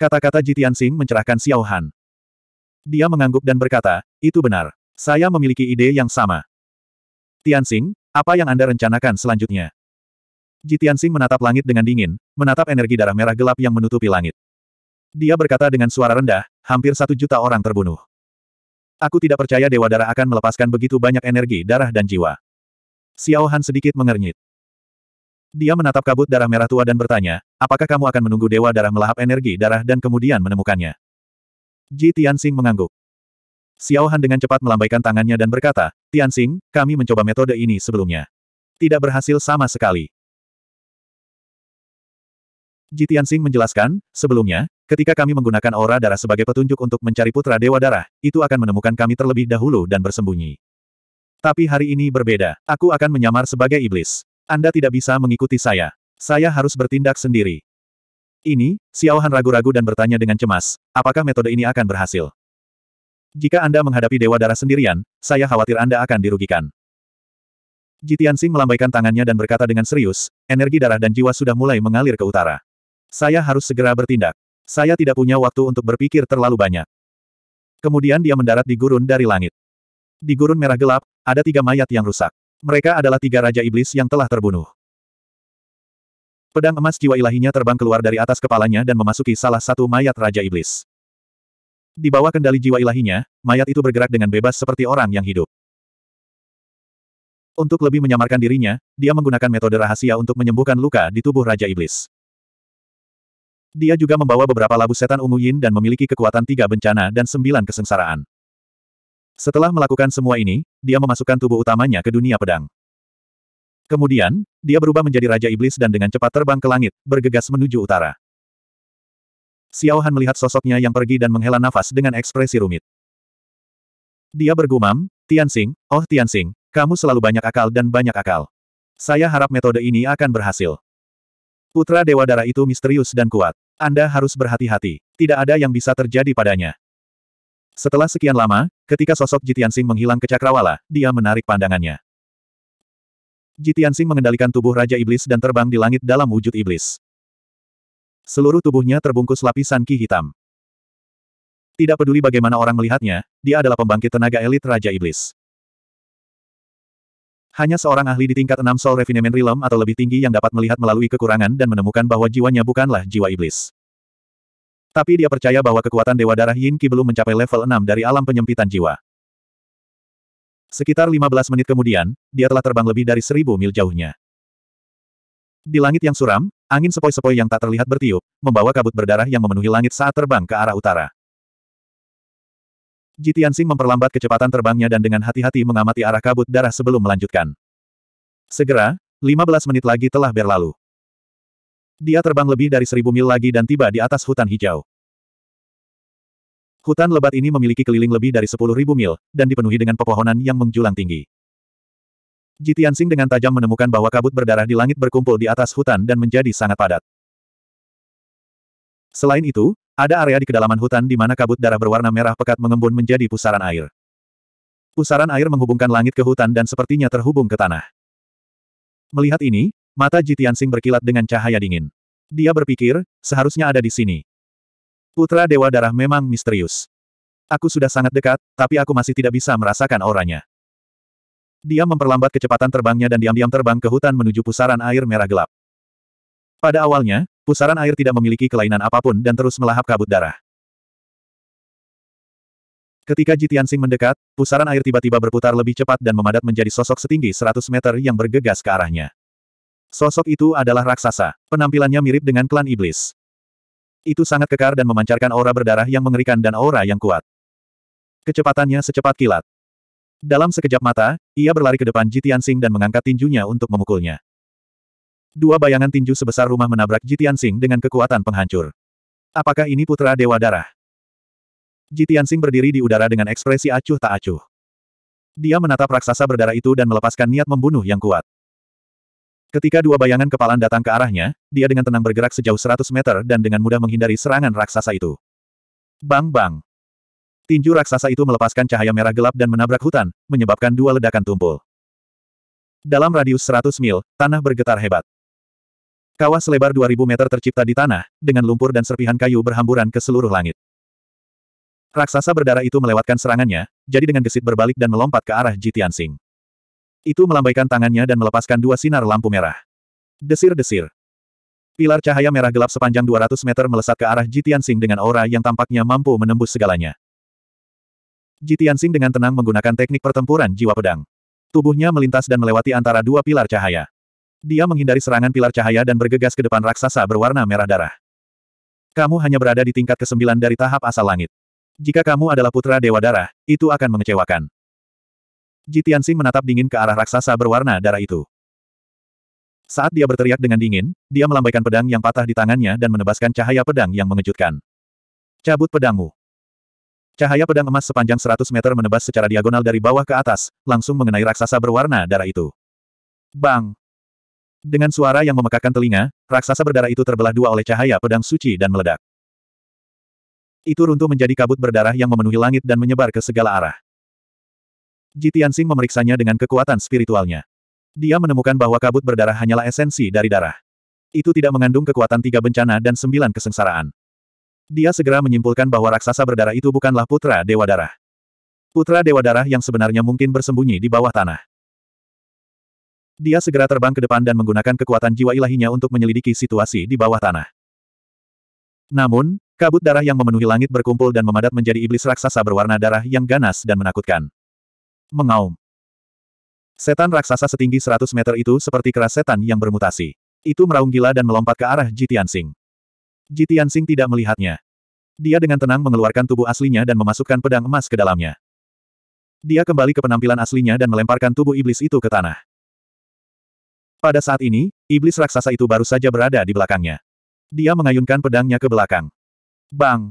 Kata-kata Jitian Sing mencerahkan Xiao Han. Dia mengangguk dan berkata, itu benar. Saya memiliki ide yang sama. Tian Sing, apa yang Anda rencanakan selanjutnya? Jitian Sing menatap langit dengan dingin, menatap energi darah merah gelap yang menutupi langit. Dia berkata dengan suara rendah, hampir satu juta orang terbunuh. Aku tidak percaya Dewa Darah akan melepaskan begitu banyak energi darah dan jiwa. Xiao Han sedikit mengernyit. Dia menatap kabut darah merah tua dan bertanya, apakah kamu akan menunggu dewa darah melahap energi darah dan kemudian menemukannya? Ji Tianxing mengangguk. Xiao Han dengan cepat melambaikan tangannya dan berkata, Tianxing, kami mencoba metode ini sebelumnya. Tidak berhasil sama sekali. Ji Tianxing menjelaskan, sebelumnya, ketika kami menggunakan aura darah sebagai petunjuk untuk mencari putra Dewa Darah, itu akan menemukan kami terlebih dahulu dan bersembunyi. Tapi hari ini berbeda, aku akan menyamar sebagai iblis. Anda tidak bisa mengikuti saya. Saya harus bertindak sendiri. Ini, Xiaohan ragu-ragu dan bertanya dengan cemas, apakah metode ini akan berhasil? Jika Anda menghadapi Dewa Darah sendirian, saya khawatir Anda akan dirugikan. Jitian Sing melambaikan tangannya dan berkata dengan serius, energi darah dan jiwa sudah mulai mengalir ke utara. Saya harus segera bertindak. Saya tidak punya waktu untuk berpikir terlalu banyak. Kemudian dia mendarat di gurun dari langit. Di gurun merah gelap, ada tiga mayat yang rusak. Mereka adalah tiga Raja Iblis yang telah terbunuh. Pedang emas jiwa ilahinya terbang keluar dari atas kepalanya dan memasuki salah satu mayat Raja Iblis. Di bawah kendali jiwa ilahinya, mayat itu bergerak dengan bebas seperti orang yang hidup. Untuk lebih menyamarkan dirinya, dia menggunakan metode rahasia untuk menyembuhkan luka di tubuh Raja Iblis. Dia juga membawa beberapa labu setan ungu yin dan memiliki kekuatan tiga bencana dan sembilan kesengsaraan. Setelah melakukan semua ini, dia memasukkan tubuh utamanya ke dunia pedang. Kemudian, dia berubah menjadi Raja Iblis dan dengan cepat terbang ke langit, bergegas menuju utara. Xiao Han melihat sosoknya yang pergi dan menghela nafas dengan ekspresi rumit. Dia bergumam, Tianxing, oh Tianxing, kamu selalu banyak akal dan banyak akal. Saya harap metode ini akan berhasil. Putra Dewa Darah itu misterius dan kuat. Anda harus berhati-hati. Tidak ada yang bisa terjadi padanya. Setelah sekian lama, ketika sosok Jitiansing menghilang ke cakrawala, dia menarik pandangannya. Jitiansing mengendalikan tubuh Raja Iblis dan terbang di langit dalam wujud iblis. Seluruh tubuhnya terbungkus lapisan ki hitam. Tidak peduli bagaimana orang melihatnya, dia adalah pembangkit tenaga elit Raja Iblis. Hanya seorang ahli di tingkat enam Soul Refinement Realm atau lebih tinggi yang dapat melihat melalui kekurangan dan menemukan bahwa jiwanya bukanlah jiwa iblis. Tapi dia percaya bahwa kekuatan Dewa Darah Yin Qi belum mencapai level 6 dari alam penyempitan jiwa. Sekitar 15 menit kemudian, dia telah terbang lebih dari seribu mil jauhnya. Di langit yang suram, angin sepoi-sepoi yang tak terlihat bertiup, membawa kabut berdarah yang memenuhi langit saat terbang ke arah utara. Jitiansing memperlambat kecepatan terbangnya dan dengan hati-hati mengamati arah kabut darah sebelum melanjutkan. Segera, 15 menit lagi telah berlalu. Dia terbang lebih dari seribu mil lagi dan tiba di atas hutan hijau. Hutan lebat ini memiliki keliling lebih dari sepuluh ribu mil, dan dipenuhi dengan pepohonan yang menjulang tinggi. Jitiansing dengan tajam menemukan bahwa kabut berdarah di langit berkumpul di atas hutan dan menjadi sangat padat. Selain itu, ada area di kedalaman hutan di mana kabut darah berwarna merah pekat mengembun menjadi pusaran air. Pusaran air menghubungkan langit ke hutan dan sepertinya terhubung ke tanah. Melihat ini, Mata Jitiansing berkilat dengan cahaya dingin. Dia berpikir, seharusnya ada di sini. Putra Dewa Darah memang misterius. Aku sudah sangat dekat, tapi aku masih tidak bisa merasakan auranya. Dia memperlambat kecepatan terbangnya dan diam-diam terbang ke hutan menuju pusaran air merah gelap. Pada awalnya, pusaran air tidak memiliki kelainan apapun dan terus melahap kabut darah. Ketika Jitiansing mendekat, pusaran air tiba-tiba berputar lebih cepat dan memadat menjadi sosok setinggi 100 meter yang bergegas ke arahnya. Sosok itu adalah raksasa. Penampilannya mirip dengan klan iblis. Itu sangat kekar dan memancarkan aura berdarah yang mengerikan dan aura yang kuat. Kecepatannya secepat kilat. Dalam sekejap mata, ia berlari ke depan Jitian Sing dan mengangkat tinjunya untuk memukulnya. Dua bayangan tinju sebesar rumah menabrak Jitian Sing dengan kekuatan penghancur. Apakah ini putra Dewa Darah? Jitian Sing berdiri di udara dengan ekspresi acuh tak acuh. Dia menatap raksasa berdarah itu dan melepaskan niat membunuh yang kuat. Ketika dua bayangan kepalan datang ke arahnya, dia dengan tenang bergerak sejauh 100 meter dan dengan mudah menghindari serangan raksasa itu. Bang bang. Tinju raksasa itu melepaskan cahaya merah gelap dan menabrak hutan, menyebabkan dua ledakan tumpul. Dalam radius 100 mil, tanah bergetar hebat. Kawah selebar 2000 meter tercipta di tanah, dengan lumpur dan serpihan kayu berhamburan ke seluruh langit. Raksasa berdarah itu melewatkan serangannya, jadi dengan gesit berbalik dan melompat ke arah Jitian Singh. Itu melambaikan tangannya dan melepaskan dua sinar lampu merah. Desir-desir. Pilar cahaya merah gelap sepanjang 200 meter melesat ke arah Jitian Sing dengan aura yang tampaknya mampu menembus segalanya. Jitian Sing dengan tenang menggunakan teknik pertempuran jiwa pedang. Tubuhnya melintas dan melewati antara dua pilar cahaya. Dia menghindari serangan pilar cahaya dan bergegas ke depan raksasa berwarna merah darah. Kamu hanya berada di tingkat ke-9 dari tahap asal langit. Jika kamu adalah putra Dewa Darah, itu akan mengecewakan. Ji Tianxing menatap dingin ke arah raksasa berwarna darah itu. Saat dia berteriak dengan dingin, dia melambaikan pedang yang patah di tangannya dan menebaskan cahaya pedang yang mengejutkan. Cabut pedangmu. Cahaya pedang emas sepanjang 100 meter menebas secara diagonal dari bawah ke atas, langsung mengenai raksasa berwarna darah itu. Bang! Dengan suara yang memekakkan telinga, raksasa berdarah itu terbelah dua oleh cahaya pedang suci dan meledak. Itu runtuh menjadi kabut berdarah yang memenuhi langit dan menyebar ke segala arah. Ji Tianxing memeriksanya dengan kekuatan spiritualnya. Dia menemukan bahwa kabut berdarah hanyalah esensi dari darah. Itu tidak mengandung kekuatan tiga bencana dan sembilan kesengsaraan. Dia segera menyimpulkan bahwa raksasa berdarah itu bukanlah putra Dewa Darah. Putra Dewa Darah yang sebenarnya mungkin bersembunyi di bawah tanah. Dia segera terbang ke depan dan menggunakan kekuatan jiwa ilahinya untuk menyelidiki situasi di bawah tanah. Namun, kabut darah yang memenuhi langit berkumpul dan memadat menjadi iblis raksasa berwarna darah yang ganas dan menakutkan mengaum. Setan raksasa setinggi 100 meter itu seperti keras setan yang bermutasi. Itu meraung gila dan melompat ke arah Jitian Singh. Jitian Singh tidak melihatnya. Dia dengan tenang mengeluarkan tubuh aslinya dan memasukkan pedang emas ke dalamnya. Dia kembali ke penampilan aslinya dan melemparkan tubuh iblis itu ke tanah. Pada saat ini, iblis raksasa itu baru saja berada di belakangnya. Dia mengayunkan pedangnya ke belakang. Bang!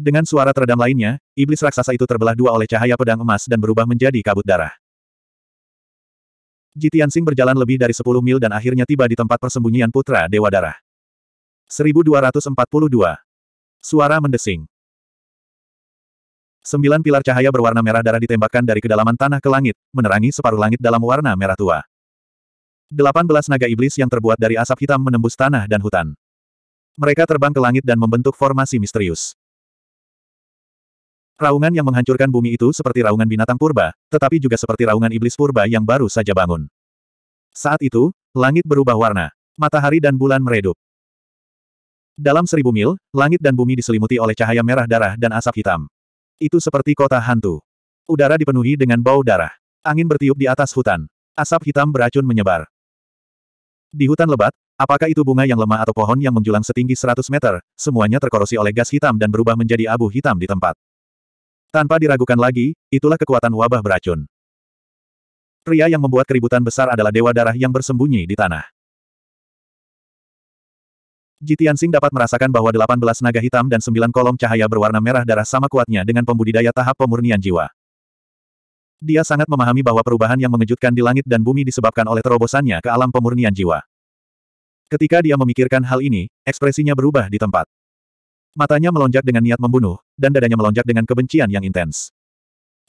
Dengan suara teredam lainnya, iblis raksasa itu terbelah dua oleh cahaya pedang emas dan berubah menjadi kabut darah. Jitiansing berjalan lebih dari 10 mil dan akhirnya tiba di tempat persembunyian putra Dewa Darah. 1242. Suara mendesing. Sembilan pilar cahaya berwarna merah darah ditembakkan dari kedalaman tanah ke langit, menerangi separuh langit dalam warna merah tua. Delapan belas naga iblis yang terbuat dari asap hitam menembus tanah dan hutan. Mereka terbang ke langit dan membentuk formasi misterius. Raungan yang menghancurkan bumi itu seperti raungan binatang purba, tetapi juga seperti raungan iblis purba yang baru saja bangun. Saat itu, langit berubah warna. Matahari dan bulan meredup. Dalam seribu mil, langit dan bumi diselimuti oleh cahaya merah darah dan asap hitam. Itu seperti kota hantu. Udara dipenuhi dengan bau darah. Angin bertiup di atas hutan. Asap hitam beracun menyebar. Di hutan lebat, apakah itu bunga yang lemah atau pohon yang menjulang setinggi 100 meter, semuanya terkorosi oleh gas hitam dan berubah menjadi abu hitam di tempat. Tanpa diragukan lagi, itulah kekuatan wabah beracun. Pria yang membuat keributan besar adalah dewa darah yang bersembunyi di tanah. Jitian Sing dapat merasakan bahwa 18 naga hitam dan 9 kolom cahaya berwarna merah darah sama kuatnya dengan pembudidaya tahap pemurnian jiwa. Dia sangat memahami bahwa perubahan yang mengejutkan di langit dan bumi disebabkan oleh terobosannya ke alam pemurnian jiwa. Ketika dia memikirkan hal ini, ekspresinya berubah di tempat. Matanya melonjak dengan niat membunuh, dan dadanya melonjak dengan kebencian yang intens.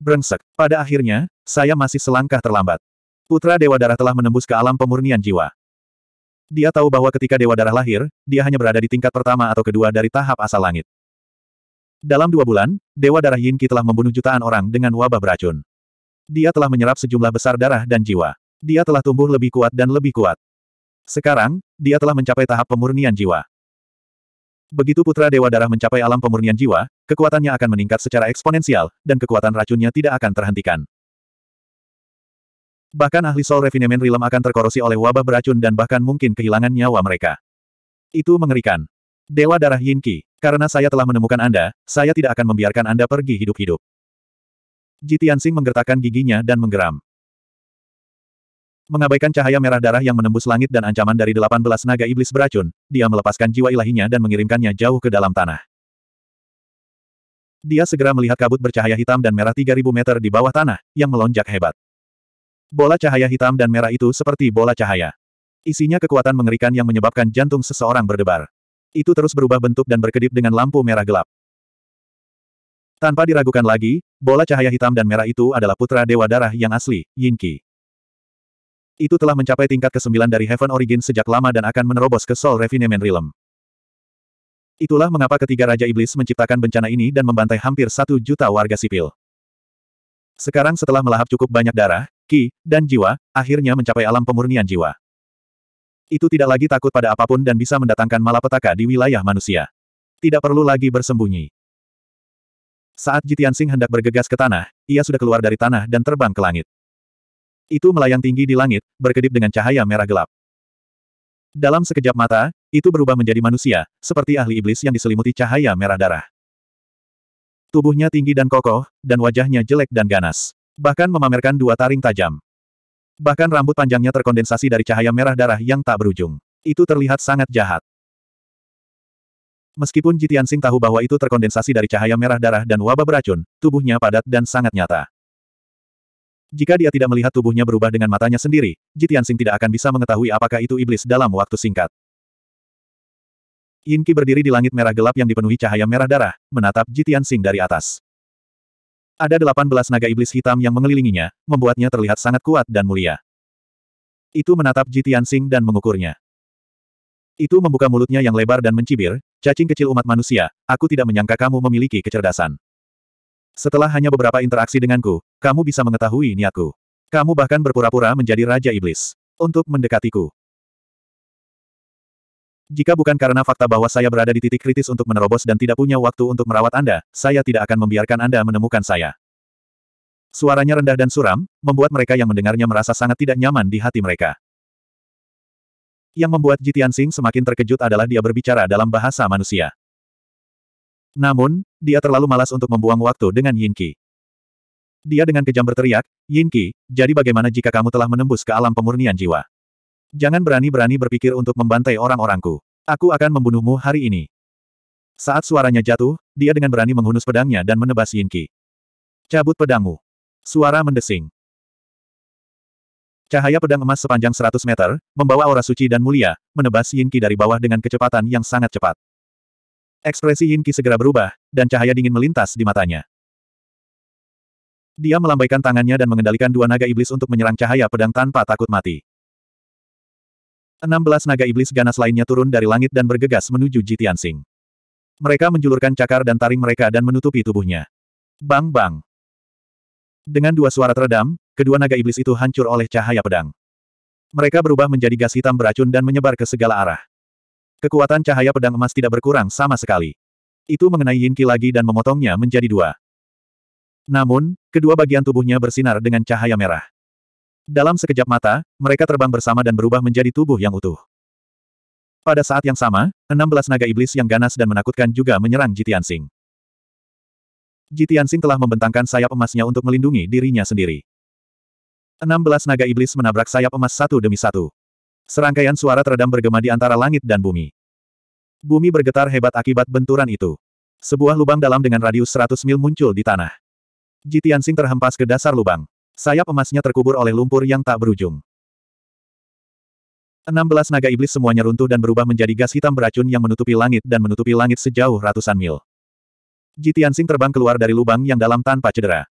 Brengsek, pada akhirnya, saya masih selangkah terlambat. Putra Dewa Darah telah menembus ke alam pemurnian jiwa. Dia tahu bahwa ketika Dewa Darah lahir, dia hanya berada di tingkat pertama atau kedua dari tahap asal langit. Dalam dua bulan, Dewa Darah Yin Yinki telah membunuh jutaan orang dengan wabah beracun. Dia telah menyerap sejumlah besar darah dan jiwa. Dia telah tumbuh lebih kuat dan lebih kuat. Sekarang, dia telah mencapai tahap pemurnian jiwa. Begitu putra Dewa Darah mencapai alam pemurnian jiwa, kekuatannya akan meningkat secara eksponensial, dan kekuatan racunnya tidak akan terhentikan. Bahkan ahli Soul Refinement rilem akan terkorosi oleh wabah beracun dan bahkan mungkin kehilangan nyawa mereka. Itu mengerikan. Dewa Darah Yinki, karena saya telah menemukan Anda, saya tidak akan membiarkan Anda pergi hidup-hidup. Jitiansing menggertakkan giginya dan menggeram. Mengabaikan cahaya merah darah yang menembus langit dan ancaman dari delapan belas naga iblis beracun, dia melepaskan jiwa ilahinya dan mengirimkannya jauh ke dalam tanah. Dia segera melihat kabut bercahaya hitam dan merah 3000 meter di bawah tanah, yang melonjak hebat. Bola cahaya hitam dan merah itu seperti bola cahaya. Isinya kekuatan mengerikan yang menyebabkan jantung seseorang berdebar. Itu terus berubah bentuk dan berkedip dengan lampu merah gelap. Tanpa diragukan lagi, bola cahaya hitam dan merah itu adalah putra dewa darah yang asli, Yinki. Itu telah mencapai tingkat ke-9 dari Heaven Origin sejak lama dan akan menerobos ke Soul Refinement Realm. Itulah mengapa ketiga Raja Iblis menciptakan bencana ini dan membantai hampir satu juta warga sipil. Sekarang setelah melahap cukup banyak darah, ki, dan jiwa, akhirnya mencapai alam pemurnian jiwa. Itu tidak lagi takut pada apapun dan bisa mendatangkan malapetaka di wilayah manusia. Tidak perlu lagi bersembunyi. Saat Jitian Sing hendak bergegas ke tanah, ia sudah keluar dari tanah dan terbang ke langit. Itu melayang tinggi di langit, berkedip dengan cahaya merah gelap. Dalam sekejap mata, itu berubah menjadi manusia, seperti ahli iblis yang diselimuti cahaya merah darah. Tubuhnya tinggi dan kokoh, dan wajahnya jelek dan ganas. Bahkan memamerkan dua taring tajam. Bahkan rambut panjangnya terkondensasi dari cahaya merah darah yang tak berujung. Itu terlihat sangat jahat. Meskipun Jitian Sing tahu bahwa itu terkondensasi dari cahaya merah darah dan wabah beracun, tubuhnya padat dan sangat nyata. Jika dia tidak melihat tubuhnya berubah dengan matanya sendiri, Jitiansing tidak akan bisa mengetahui apakah itu iblis dalam waktu singkat. Yinki berdiri di langit merah gelap yang dipenuhi cahaya merah darah, menatap Jitiansing dari atas. Ada delapan belas naga iblis hitam yang mengelilinginya, membuatnya terlihat sangat kuat dan mulia. Itu menatap Jitiansing dan mengukurnya. Itu membuka mulutnya yang lebar dan mencibir, cacing kecil umat manusia, aku tidak menyangka kamu memiliki kecerdasan. Setelah hanya beberapa interaksi denganku, kamu bisa mengetahui niatku. Kamu bahkan berpura-pura menjadi Raja Iblis. Untuk mendekatiku. Jika bukan karena fakta bahwa saya berada di titik kritis untuk menerobos dan tidak punya waktu untuk merawat Anda, saya tidak akan membiarkan Anda menemukan saya. Suaranya rendah dan suram, membuat mereka yang mendengarnya merasa sangat tidak nyaman di hati mereka. Yang membuat Jitian Singh semakin terkejut adalah dia berbicara dalam bahasa manusia. Namun, dia terlalu malas untuk membuang waktu dengan Yinki. Dia dengan kejam berteriak, Yinki, jadi bagaimana jika kamu telah menembus ke alam pemurnian jiwa? Jangan berani-berani berpikir untuk membantai orang-orangku. Aku akan membunuhmu hari ini. Saat suaranya jatuh, dia dengan berani menghunus pedangnya dan menebas Yinki. Cabut pedangmu. Suara mendesing. Cahaya pedang emas sepanjang 100 meter, membawa aura suci dan mulia, menebas Yinki dari bawah dengan kecepatan yang sangat cepat. Ekspresi Yin Qi segera berubah, dan cahaya dingin melintas di matanya. Dia melambaikan tangannya dan mengendalikan dua naga iblis untuk menyerang cahaya pedang tanpa takut mati. Enam belas naga iblis ganas lainnya turun dari langit dan bergegas menuju Jitian Sing. Mereka menjulurkan cakar dan taring mereka dan menutupi tubuhnya. Bang bang. Dengan dua suara teredam, kedua naga iblis itu hancur oleh cahaya pedang. Mereka berubah menjadi gas hitam beracun dan menyebar ke segala arah. Kekuatan cahaya pedang emas tidak berkurang sama sekali. Itu mengenai Yin Qi lagi dan memotongnya menjadi dua. Namun, kedua bagian tubuhnya bersinar dengan cahaya merah. Dalam sekejap mata, mereka terbang bersama dan berubah menjadi tubuh yang utuh. Pada saat yang sama, 16 naga iblis yang ganas dan menakutkan juga menyerang Jitian Sing. Jitian Sing telah membentangkan sayap emasnya untuk melindungi dirinya sendiri. 16 naga iblis menabrak sayap emas satu demi satu. Serangkaian suara teredam bergema di antara langit dan bumi. Bumi bergetar hebat akibat benturan itu. Sebuah lubang dalam dengan radius 100 mil muncul di tanah. Jitiansing terhempas ke dasar lubang. Sayap emasnya terkubur oleh lumpur yang tak berujung. 16 naga iblis semuanya runtuh dan berubah menjadi gas hitam beracun yang menutupi langit dan menutupi langit sejauh ratusan mil. Jitiansing terbang keluar dari lubang yang dalam tanpa cedera.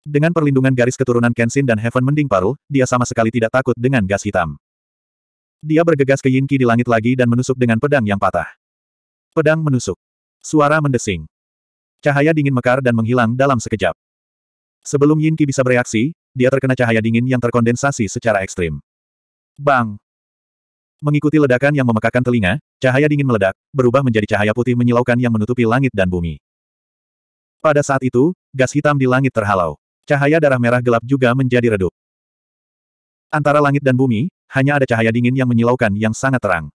Dengan perlindungan garis keturunan Kenshin dan Heaven Mending Parul, dia sama sekali tidak takut dengan gas hitam. Dia bergegas ke Yinki di langit lagi dan menusuk dengan pedang yang patah. Pedang menusuk. Suara mendesing. Cahaya dingin mekar dan menghilang dalam sekejap. Sebelum Yinki bisa bereaksi, dia terkena cahaya dingin yang terkondensasi secara ekstrim. Bang! Mengikuti ledakan yang memekakan telinga, cahaya dingin meledak, berubah menjadi cahaya putih menyilaukan yang menutupi langit dan bumi. Pada saat itu, gas hitam di langit terhalau. Cahaya darah merah gelap juga menjadi redup. Antara langit dan bumi, hanya ada cahaya dingin yang menyilaukan yang sangat terang.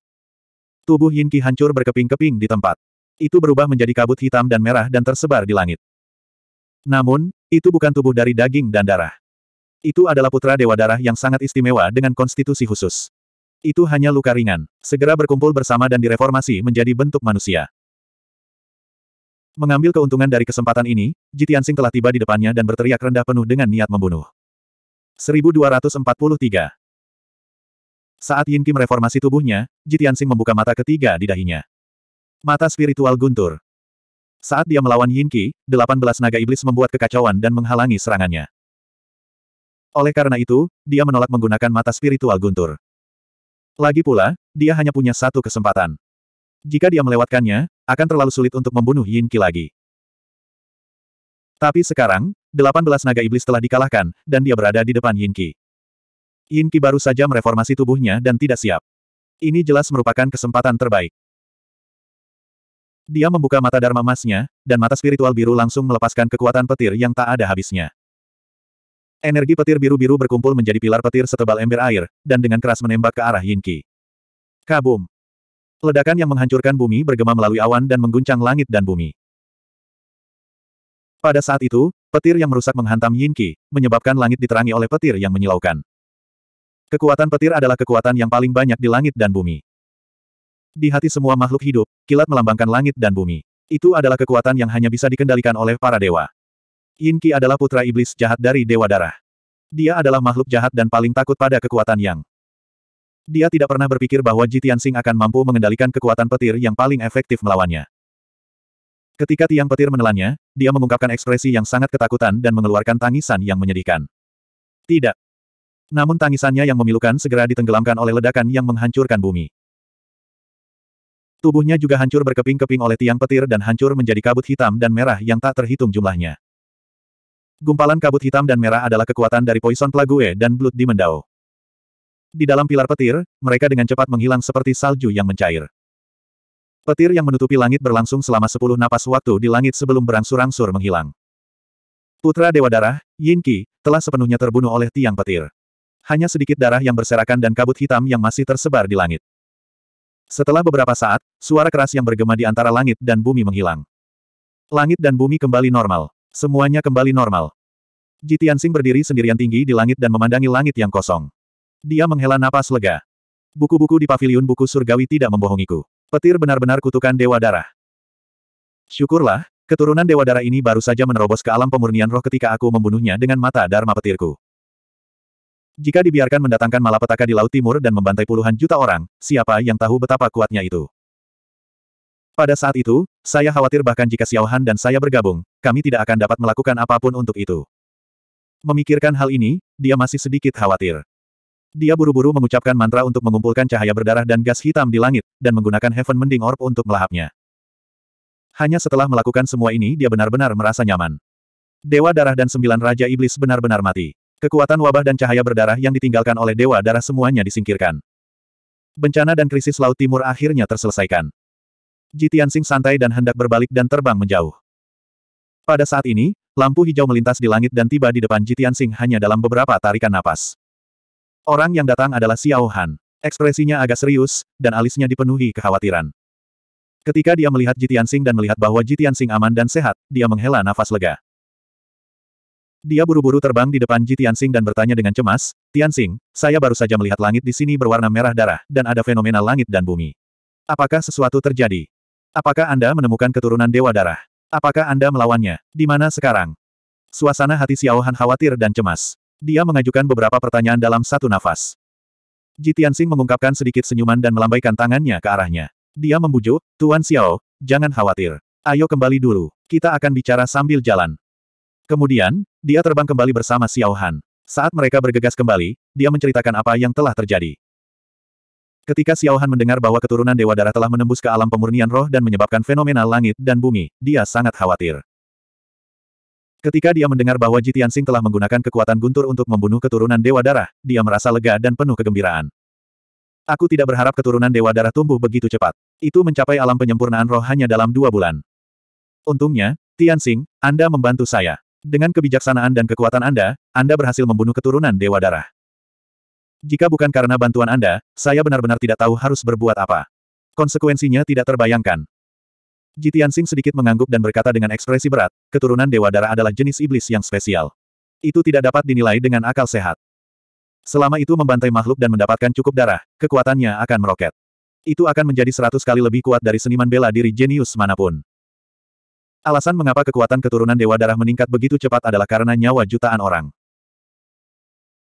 Tubuh Yin Qi hancur berkeping-keping di tempat. Itu berubah menjadi kabut hitam dan merah dan tersebar di langit. Namun, itu bukan tubuh dari daging dan darah. Itu adalah putra dewa darah yang sangat istimewa dengan konstitusi khusus. Itu hanya luka ringan. Segera berkumpul bersama dan direformasi menjadi bentuk manusia. Mengambil keuntungan dari kesempatan ini, Jitiansing telah tiba di depannya dan berteriak rendah penuh dengan niat membunuh. 1243 saat Yin Kim mereformasi tubuhnya, Jitiansing membuka mata ketiga di dahinya. Mata spiritual guntur. Saat dia melawan Yin delapan belas naga iblis membuat kekacauan dan menghalangi serangannya. Oleh karena itu, dia menolak menggunakan mata spiritual guntur. Lagi pula, dia hanya punya satu kesempatan. Jika dia melewatkannya, akan terlalu sulit untuk membunuh Yin Qi lagi. Tapi sekarang, delapan belas naga iblis telah dikalahkan, dan dia berada di depan Yin Qi. Yin Qi baru saja mereformasi tubuhnya dan tidak siap. Ini jelas merupakan kesempatan terbaik. Dia membuka mata Dharma emasnya, dan mata spiritual biru langsung melepaskan kekuatan petir yang tak ada habisnya. Energi petir biru-biru berkumpul menjadi pilar petir setebal ember air, dan dengan keras menembak ke arah Yin Qi. Kabum! Ledakan yang menghancurkan bumi bergema melalui awan dan mengguncang langit dan bumi. Pada saat itu, petir yang merusak menghantam Yin Qi, menyebabkan langit diterangi oleh petir yang menyilaukan. Kekuatan petir adalah kekuatan yang paling banyak di langit dan bumi. Di hati semua makhluk hidup, kilat melambangkan langit dan bumi. Itu adalah kekuatan yang hanya bisa dikendalikan oleh para dewa. Yin Qi adalah putra iblis jahat dari Dewa Darah. Dia adalah makhluk jahat dan paling takut pada kekuatan yang. Dia tidak pernah berpikir bahwa Ji Tianxing akan mampu mengendalikan kekuatan petir yang paling efektif melawannya. Ketika tiang petir menelannya, dia mengungkapkan ekspresi yang sangat ketakutan dan mengeluarkan tangisan yang menyedihkan. Tidak, namun tangisannya yang memilukan segera ditenggelamkan oleh ledakan yang menghancurkan bumi. Tubuhnya juga hancur berkeping-keping oleh tiang petir dan hancur menjadi kabut hitam dan merah yang tak terhitung jumlahnya. Gumpalan kabut hitam dan merah adalah kekuatan dari Poison Plague dan Blood demon dao. Di dalam pilar petir, mereka dengan cepat menghilang seperti salju yang mencair. Petir yang menutupi langit berlangsung selama sepuluh napas waktu di langit sebelum berangsur-angsur menghilang. Putra Dewa Darah, Yin Qi, telah sepenuhnya terbunuh oleh tiang petir. Hanya sedikit darah yang berserakan dan kabut hitam yang masih tersebar di langit. Setelah beberapa saat, suara keras yang bergema di antara langit dan bumi menghilang. Langit dan bumi kembali normal. Semuanya kembali normal. Ji Tianxing berdiri sendirian tinggi di langit dan memandangi langit yang kosong. Dia menghela napas lega. Buku-buku di pavilion buku surgawi tidak membohongiku. Petir benar-benar kutukan Dewa Darah. Syukurlah, Keturunan Dewa Darah ini baru saja menerobos ke alam pemurnian roh ketika aku membunuhnya dengan mata Dharma petirku. Jika dibiarkan mendatangkan malapetaka di Laut Timur dan membantai puluhan juta orang, siapa yang tahu betapa kuatnya itu? Pada saat itu, saya khawatir bahkan jika Xiao Han dan saya bergabung, kami tidak akan dapat melakukan apapun untuk itu. Memikirkan hal ini, dia masih sedikit khawatir. Dia buru-buru mengucapkan mantra untuk mengumpulkan cahaya berdarah dan gas hitam di langit, dan menggunakan Heaven Mending Orb untuk melahapnya. Hanya setelah melakukan semua ini dia benar-benar merasa nyaman. Dewa Darah dan Sembilan Raja Iblis benar-benar mati. Kekuatan wabah dan cahaya berdarah yang ditinggalkan oleh Dewa Darah semuanya disingkirkan. Bencana dan krisis Laut Timur akhirnya terselesaikan. Jitiansing santai dan hendak berbalik dan terbang menjauh. Pada saat ini, lampu hijau melintas di langit dan tiba di depan Jitiansing hanya dalam beberapa tarikan napas. Orang yang datang adalah Xiao Han. Ekspresinya agak serius, dan alisnya dipenuhi kekhawatiran. Ketika dia melihat Jitian Jitiansing dan melihat bahwa Jitian Jitiansing aman dan sehat, dia menghela nafas lega. Dia buru-buru terbang di depan Ji Tianxing dan bertanya dengan cemas, Tianxing, saya baru saja melihat langit di sini berwarna merah darah, dan ada fenomena langit dan bumi. Apakah sesuatu terjadi? Apakah Anda menemukan keturunan Dewa Darah? Apakah Anda melawannya? Di mana sekarang? Suasana hati Xiao Han khawatir dan cemas. Dia mengajukan beberapa pertanyaan dalam satu nafas. Ji Tianxing mengungkapkan sedikit senyuman dan melambaikan tangannya ke arahnya. Dia membujuk, Tuan Xiao, jangan khawatir. Ayo kembali dulu, kita akan bicara sambil jalan. Kemudian, dia terbang kembali bersama Xiao Han. Saat mereka bergegas kembali, dia menceritakan apa yang telah terjadi. Ketika Xiao Han mendengar bahwa keturunan Dewa Darah telah menembus ke alam pemurnian roh dan menyebabkan fenomena langit dan bumi, dia sangat khawatir. Ketika dia mendengar bahwa Jitian Sing telah menggunakan kekuatan guntur untuk membunuh keturunan Dewa Darah, dia merasa lega dan penuh kegembiraan. Aku tidak berharap keturunan Dewa Darah tumbuh begitu cepat. Itu mencapai alam penyempurnaan roh hanya dalam dua bulan. Untungnya, Tianxing, Anda membantu saya. Dengan kebijaksanaan dan kekuatan Anda, Anda berhasil membunuh keturunan Dewa Darah. Jika bukan karena bantuan Anda, saya benar-benar tidak tahu harus berbuat apa. Konsekuensinya tidak terbayangkan. Jitian Sing sedikit mengangguk dan berkata dengan ekspresi berat, keturunan Dewa Darah adalah jenis iblis yang spesial. Itu tidak dapat dinilai dengan akal sehat. Selama itu membantai makhluk dan mendapatkan cukup darah, kekuatannya akan meroket. Itu akan menjadi seratus kali lebih kuat dari seniman bela diri jenius manapun. Alasan mengapa kekuatan keturunan Dewa Darah meningkat begitu cepat adalah karena nyawa jutaan orang.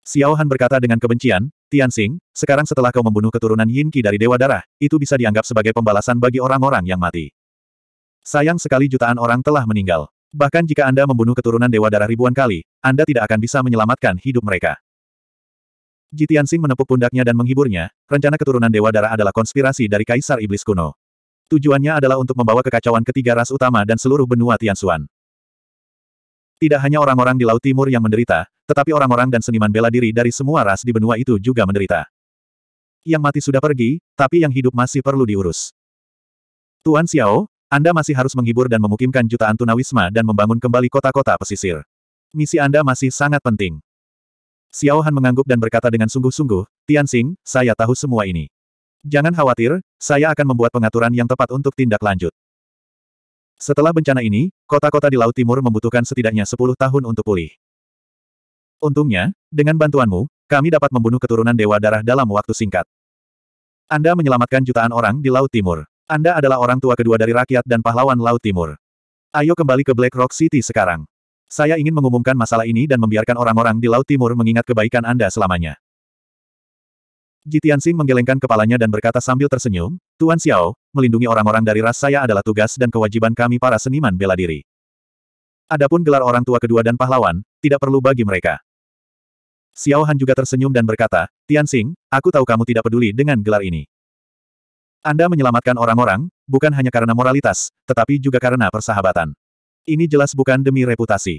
Xiao Han berkata dengan kebencian, Tianxing, sekarang setelah kau membunuh keturunan Yin Qi dari Dewa Darah, itu bisa dianggap sebagai pembalasan bagi orang-orang yang mati. Sayang sekali jutaan orang telah meninggal. Bahkan jika Anda membunuh keturunan Dewa Darah ribuan kali, Anda tidak akan bisa menyelamatkan hidup mereka. Ji Xing menepuk pundaknya dan menghiburnya, rencana keturunan Dewa Darah adalah konspirasi dari Kaisar Iblis kuno. Tujuannya adalah untuk membawa kekacauan ketiga ras utama dan seluruh benua Tianxuan. Tidak hanya orang-orang di Laut Timur yang menderita, tetapi orang-orang dan seniman bela diri dari semua ras di benua itu juga menderita. Yang mati sudah pergi, tapi yang hidup masih perlu diurus. Tuan Xiao, Anda masih harus menghibur dan memukimkan jutaan tunawisma dan membangun kembali kota-kota pesisir. Misi Anda masih sangat penting. Xiao Han mengangguk dan berkata dengan sungguh-sungguh, Tian Tianxing, saya tahu semua ini. Jangan khawatir, saya akan membuat pengaturan yang tepat untuk tindak lanjut. Setelah bencana ini, kota-kota di Laut Timur membutuhkan setidaknya 10 tahun untuk pulih. Untungnya, dengan bantuanmu, kami dapat membunuh keturunan Dewa Darah dalam waktu singkat. Anda menyelamatkan jutaan orang di Laut Timur. Anda adalah orang tua kedua dari rakyat dan pahlawan Laut Timur. Ayo kembali ke Black Rock City sekarang. Saya ingin mengumumkan masalah ini dan membiarkan orang-orang di Laut Timur mengingat kebaikan Anda selamanya. Ji Tianxing menggelengkan kepalanya dan berkata sambil tersenyum, Tuan Xiao, melindungi orang-orang dari ras saya adalah tugas dan kewajiban kami para seniman bela diri. Adapun gelar orang tua kedua dan pahlawan, tidak perlu bagi mereka. Xiao Han juga tersenyum dan berkata, Tianxing, aku tahu kamu tidak peduli dengan gelar ini. Anda menyelamatkan orang-orang, bukan hanya karena moralitas, tetapi juga karena persahabatan. Ini jelas bukan demi reputasi.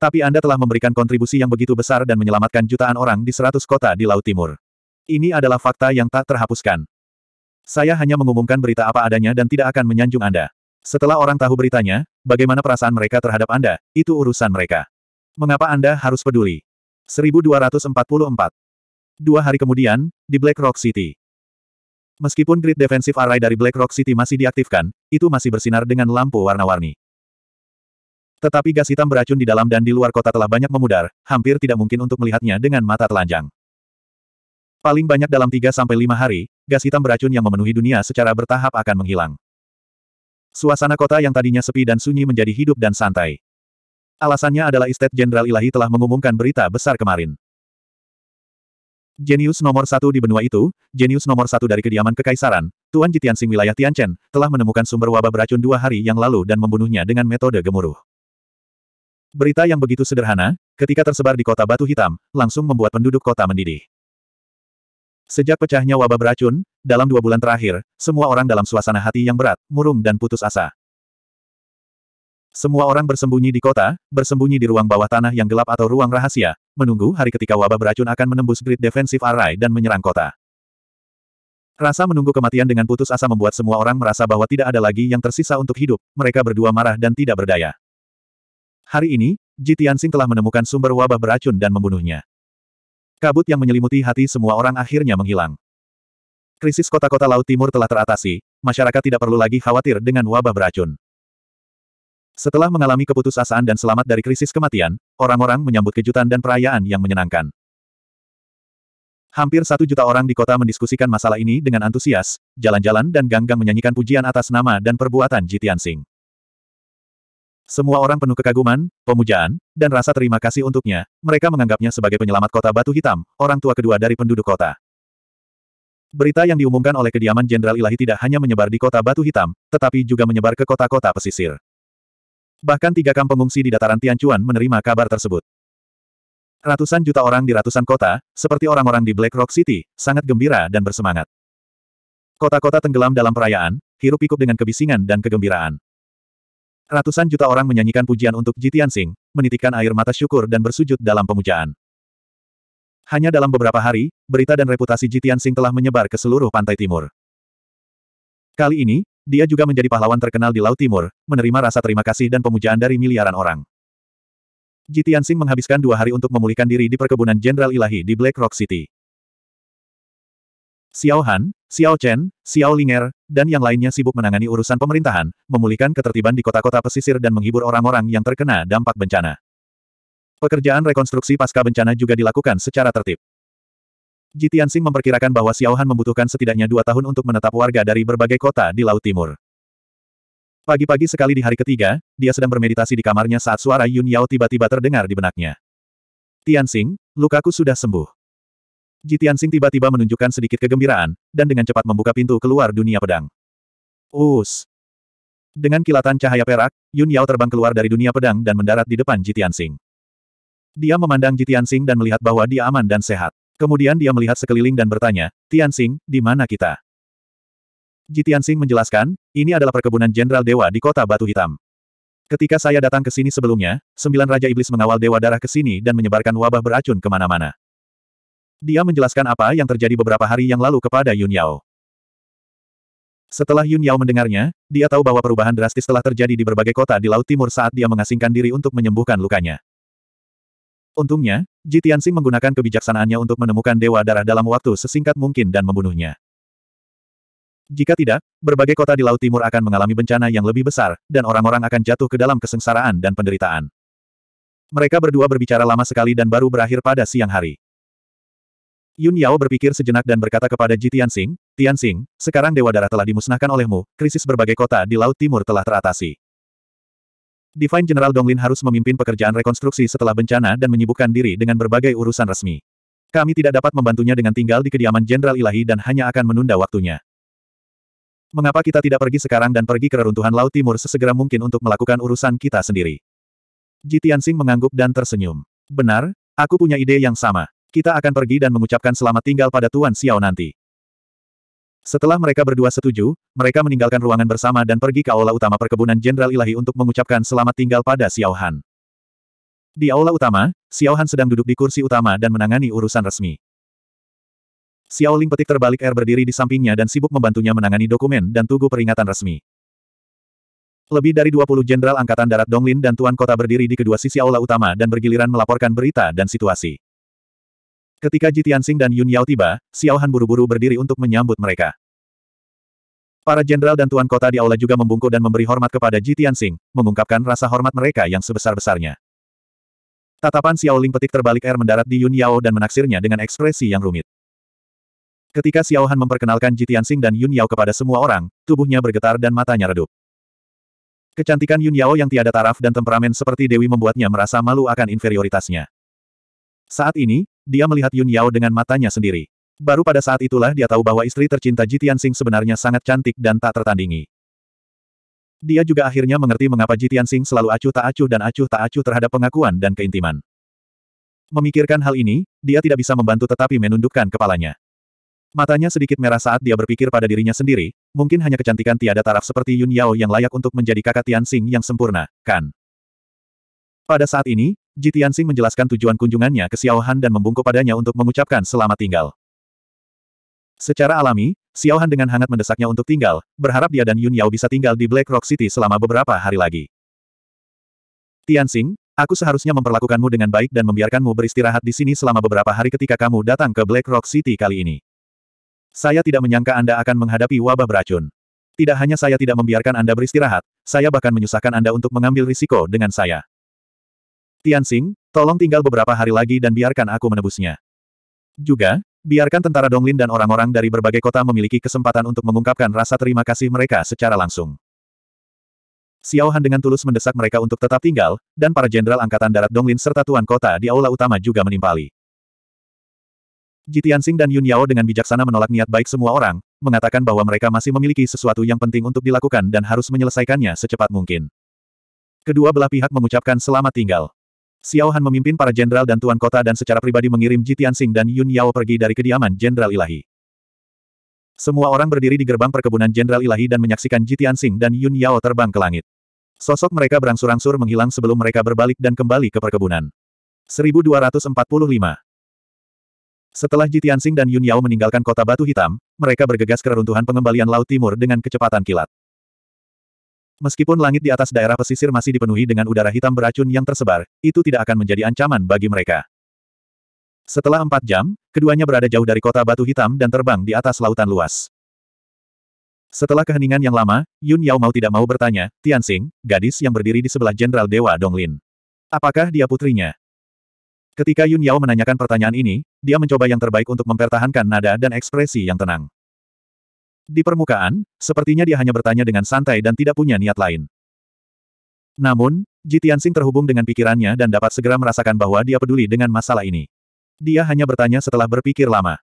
Tapi Anda telah memberikan kontribusi yang begitu besar dan menyelamatkan jutaan orang di seratus kota di Laut Timur. Ini adalah fakta yang tak terhapuskan. Saya hanya mengumumkan berita apa adanya dan tidak akan menyanjung Anda. Setelah orang tahu beritanya, bagaimana perasaan mereka terhadap Anda, itu urusan mereka. Mengapa Anda harus peduli? 1244 Dua hari kemudian, di Black Rock City. Meskipun grid defensif array dari Black Rock City masih diaktifkan, itu masih bersinar dengan lampu warna-warni. Tetapi gas hitam beracun di dalam dan di luar kota telah banyak memudar, hampir tidak mungkin untuk melihatnya dengan mata telanjang. Paling banyak dalam 3-5 hari, gas hitam beracun yang memenuhi dunia secara bertahap akan menghilang. Suasana kota yang tadinya sepi dan sunyi menjadi hidup dan santai. Alasannya adalah Istet Jenderal Ilahi telah mengumumkan berita besar kemarin. Jenius nomor satu di benua itu, jenius nomor satu dari kediaman kekaisaran, Tuan Jitian Sing wilayah Tianchen, telah menemukan sumber wabah beracun dua hari yang lalu dan membunuhnya dengan metode gemuruh. Berita yang begitu sederhana, ketika tersebar di kota Batu Hitam, langsung membuat penduduk kota mendidih. Sejak pecahnya wabah beracun, dalam dua bulan terakhir, semua orang dalam suasana hati yang berat, murung dan putus asa. Semua orang bersembunyi di kota, bersembunyi di ruang bawah tanah yang gelap atau ruang rahasia, menunggu hari ketika wabah beracun akan menembus grid defensif Arai dan menyerang kota. Rasa menunggu kematian dengan putus asa membuat semua orang merasa bahwa tidak ada lagi yang tersisa untuk hidup, mereka berdua marah dan tidak berdaya. Hari ini, Ji Tianxing telah menemukan sumber wabah beracun dan membunuhnya. Kabut yang menyelimuti hati semua orang akhirnya menghilang. Krisis kota-kota Laut Timur telah teratasi, masyarakat tidak perlu lagi khawatir dengan wabah beracun. Setelah mengalami keputusasaan dan selamat dari krisis kematian, orang-orang menyambut kejutan dan perayaan yang menyenangkan. Hampir satu juta orang di kota mendiskusikan masalah ini dengan antusias, jalan-jalan dan ganggang menyanyikan pujian atas nama dan perbuatan Jitian Singh. Semua orang penuh kekaguman, pemujaan, dan rasa terima kasih untuknya. Mereka menganggapnya sebagai penyelamat kota batu hitam, orang tua kedua dari penduduk kota. Berita yang diumumkan oleh kediaman Jenderal Ilahi tidak hanya menyebar di kota batu hitam, tetapi juga menyebar ke kota-kota pesisir. Bahkan tiga kamp pengungsi di dataran Tianchuan menerima kabar tersebut. Ratusan juta orang di ratusan kota, seperti orang-orang di Black Rock City, sangat gembira dan bersemangat. Kota-kota tenggelam dalam perayaan, hirup-pikuk dengan kebisingan dan kegembiraan. Ratusan juta orang menyanyikan pujian untuk Jitian Sing, menitikkan air mata syukur dan bersujud dalam pemujaan. Hanya dalam beberapa hari, berita dan reputasi Jitian Sing telah menyebar ke seluruh pantai timur. Kali ini, dia juga menjadi pahlawan terkenal di Laut Timur, menerima rasa terima kasih dan pemujaan dari miliaran orang. Jitian Sing menghabiskan dua hari untuk memulihkan diri di perkebunan Jenderal Ilahi di Black Rock City. Xiao Han, Xiao Chen, Xiao Linger, dan yang lainnya sibuk menangani urusan pemerintahan, memulihkan ketertiban di kota-kota pesisir dan menghibur orang-orang yang terkena dampak bencana. Pekerjaan rekonstruksi pasca bencana juga dilakukan secara tertib. Ji Tianxing memperkirakan bahwa Xiao Han membutuhkan setidaknya dua tahun untuk menetap warga dari berbagai kota di Laut Timur. Pagi-pagi sekali di hari ketiga, dia sedang bermeditasi di kamarnya saat suara Yun Yao tiba-tiba terdengar di benaknya. Tianxing, lukaku sudah sembuh. Jitian Sing tiba-tiba menunjukkan sedikit kegembiraan, dan dengan cepat membuka pintu keluar dunia pedang. Us! Dengan kilatan cahaya perak, Yun Yao terbang keluar dari dunia pedang dan mendarat di depan Jitian Sing. Dia memandang Jitian Sing dan melihat bahwa dia aman dan sehat. Kemudian dia melihat sekeliling dan bertanya, Tiansing, di mana kita? Jitian Sing menjelaskan, ini adalah perkebunan Jenderal Dewa di kota Batu Hitam. Ketika saya datang ke sini sebelumnya, sembilan Raja Iblis mengawal Dewa Darah ke sini dan menyebarkan wabah beracun kemana-mana. Dia menjelaskan apa yang terjadi beberapa hari yang lalu kepada Yun Yao. Setelah Yun Yao mendengarnya, dia tahu bahwa perubahan drastis telah terjadi di berbagai kota di Laut Timur saat dia mengasingkan diri untuk menyembuhkan lukanya. Untungnya, Ji Tianxing menggunakan kebijaksanaannya untuk menemukan Dewa Darah dalam waktu sesingkat mungkin dan membunuhnya. Jika tidak, berbagai kota di Laut Timur akan mengalami bencana yang lebih besar, dan orang-orang akan jatuh ke dalam kesengsaraan dan penderitaan. Mereka berdua berbicara lama sekali dan baru berakhir pada siang hari. Yun Yao berpikir sejenak dan berkata kepada Ji Tianxing, Tianxing, sekarang Dewa Darah telah dimusnahkan olehmu, krisis berbagai kota di Laut Timur telah teratasi. Divine General Donglin harus memimpin pekerjaan rekonstruksi setelah bencana dan menyibukkan diri dengan berbagai urusan resmi. Kami tidak dapat membantunya dengan tinggal di kediaman Jenderal Ilahi dan hanya akan menunda waktunya. Mengapa kita tidak pergi sekarang dan pergi ke reruntuhan Laut Timur sesegera mungkin untuk melakukan urusan kita sendiri? Ji Tianxing mengangguk dan tersenyum. Benar, aku punya ide yang sama. Kita akan pergi dan mengucapkan selamat tinggal pada Tuan Xiao nanti. Setelah mereka berdua setuju, mereka meninggalkan ruangan bersama dan pergi ke aula utama perkebunan Jenderal Ilahi untuk mengucapkan selamat tinggal pada Xiao Han. Di aula utama, Xiao Han sedang duduk di kursi utama dan menangani urusan resmi. Xiao Ling petik terbalik air berdiri di sampingnya dan sibuk membantunya menangani dokumen dan tugu peringatan resmi. Lebih dari 20 jenderal angkatan darat Donglin dan tuan kota berdiri di kedua sisi aula utama dan bergiliran melaporkan berita dan situasi. Ketika Ji Tianxing dan Yun Yao tiba, Xiao Han buru-buru berdiri untuk menyambut mereka. Para jenderal dan tuan kota di aula juga membungkuk dan memberi hormat kepada Ji Tianxing, mengungkapkan rasa hormat mereka yang sebesar-besarnya. Tatapan Xiao Ling petik terbalik air mendarat di Yun Yao dan menaksirnya dengan ekspresi yang rumit. Ketika Xiao Han memperkenalkan Ji Tianxing dan Yun Yao kepada semua orang, tubuhnya bergetar dan matanya redup. Kecantikan Yun Yao yang tiada taraf dan temperamen seperti Dewi membuatnya merasa malu akan inferioritasnya. Saat ini, dia melihat Yun Yao dengan matanya sendiri. Baru pada saat itulah dia tahu bahwa istri tercinta Jitian Sing sebenarnya sangat cantik dan tak tertandingi. Dia juga akhirnya mengerti mengapa Jitian Sing selalu acuh tak acuh dan acuh tak acuh terhadap pengakuan dan keintiman. Memikirkan hal ini, dia tidak bisa membantu tetapi menundukkan kepalanya. Matanya sedikit merah saat dia berpikir pada dirinya sendiri, mungkin hanya kecantikan tiada taraf seperti Yun Yao yang layak untuk menjadi kakak Tian Sing yang sempurna, kan? Pada saat ini, Ji Tianxing menjelaskan tujuan kunjungannya ke Xiao Han dan membungkuk padanya untuk mengucapkan selamat tinggal. Secara alami, Xiao Han dengan hangat mendesaknya untuk tinggal, berharap dia dan Yun Yao bisa tinggal di Black Rock City selama beberapa hari lagi. Tianxing, aku seharusnya memperlakukanmu dengan baik dan membiarkanmu beristirahat di sini selama beberapa hari ketika kamu datang ke Black Rock City kali ini. Saya tidak menyangka Anda akan menghadapi wabah beracun. Tidak hanya saya tidak membiarkan Anda beristirahat, saya bahkan menyusahkan Anda untuk mengambil risiko dengan saya. Tianxing, tolong tinggal beberapa hari lagi dan biarkan aku menebusnya. Juga, biarkan tentara Donglin dan orang-orang dari berbagai kota memiliki kesempatan untuk mengungkapkan rasa terima kasih mereka secara langsung. Xiao Han dengan tulus mendesak mereka untuk tetap tinggal, dan para jenderal angkatan darat Donglin serta tuan kota di aula utama juga menimpali. Jitiansing dan Yun Yao dengan bijaksana menolak niat baik semua orang, mengatakan bahwa mereka masih memiliki sesuatu yang penting untuk dilakukan dan harus menyelesaikannya secepat mungkin. Kedua belah pihak mengucapkan selamat tinggal. Xiao Han memimpin para jenderal dan tuan kota dan secara pribadi mengirim Ji Tianxing dan Yun Yao pergi dari kediaman Jenderal Ilahi. Semua orang berdiri di gerbang perkebunan Jenderal Ilahi dan menyaksikan Ji Tianxing dan Yun Yao terbang ke langit. Sosok mereka berangsur-angsur menghilang sebelum mereka berbalik dan kembali ke perkebunan. 1245 Setelah Ji Tianxing dan Yun Yao meninggalkan kota Batu Hitam, mereka bergegas ke reruntuhan pengembalian Laut Timur dengan kecepatan kilat. Meskipun langit di atas daerah pesisir masih dipenuhi dengan udara hitam beracun yang tersebar, itu tidak akan menjadi ancaman bagi mereka. Setelah empat jam, keduanya berada jauh dari kota batu hitam dan terbang di atas lautan luas. Setelah keheningan yang lama, Yun Yao mau tidak mau bertanya, Tian Xing, gadis yang berdiri di sebelah Jenderal Dewa Donglin. Apakah dia putrinya? Ketika Yun Yao menanyakan pertanyaan ini, dia mencoba yang terbaik untuk mempertahankan nada dan ekspresi yang tenang. Di permukaan, sepertinya dia hanya bertanya dengan santai dan tidak punya niat lain. Namun, Ji Tianxing terhubung dengan pikirannya dan dapat segera merasakan bahwa dia peduli dengan masalah ini. Dia hanya bertanya setelah berpikir lama.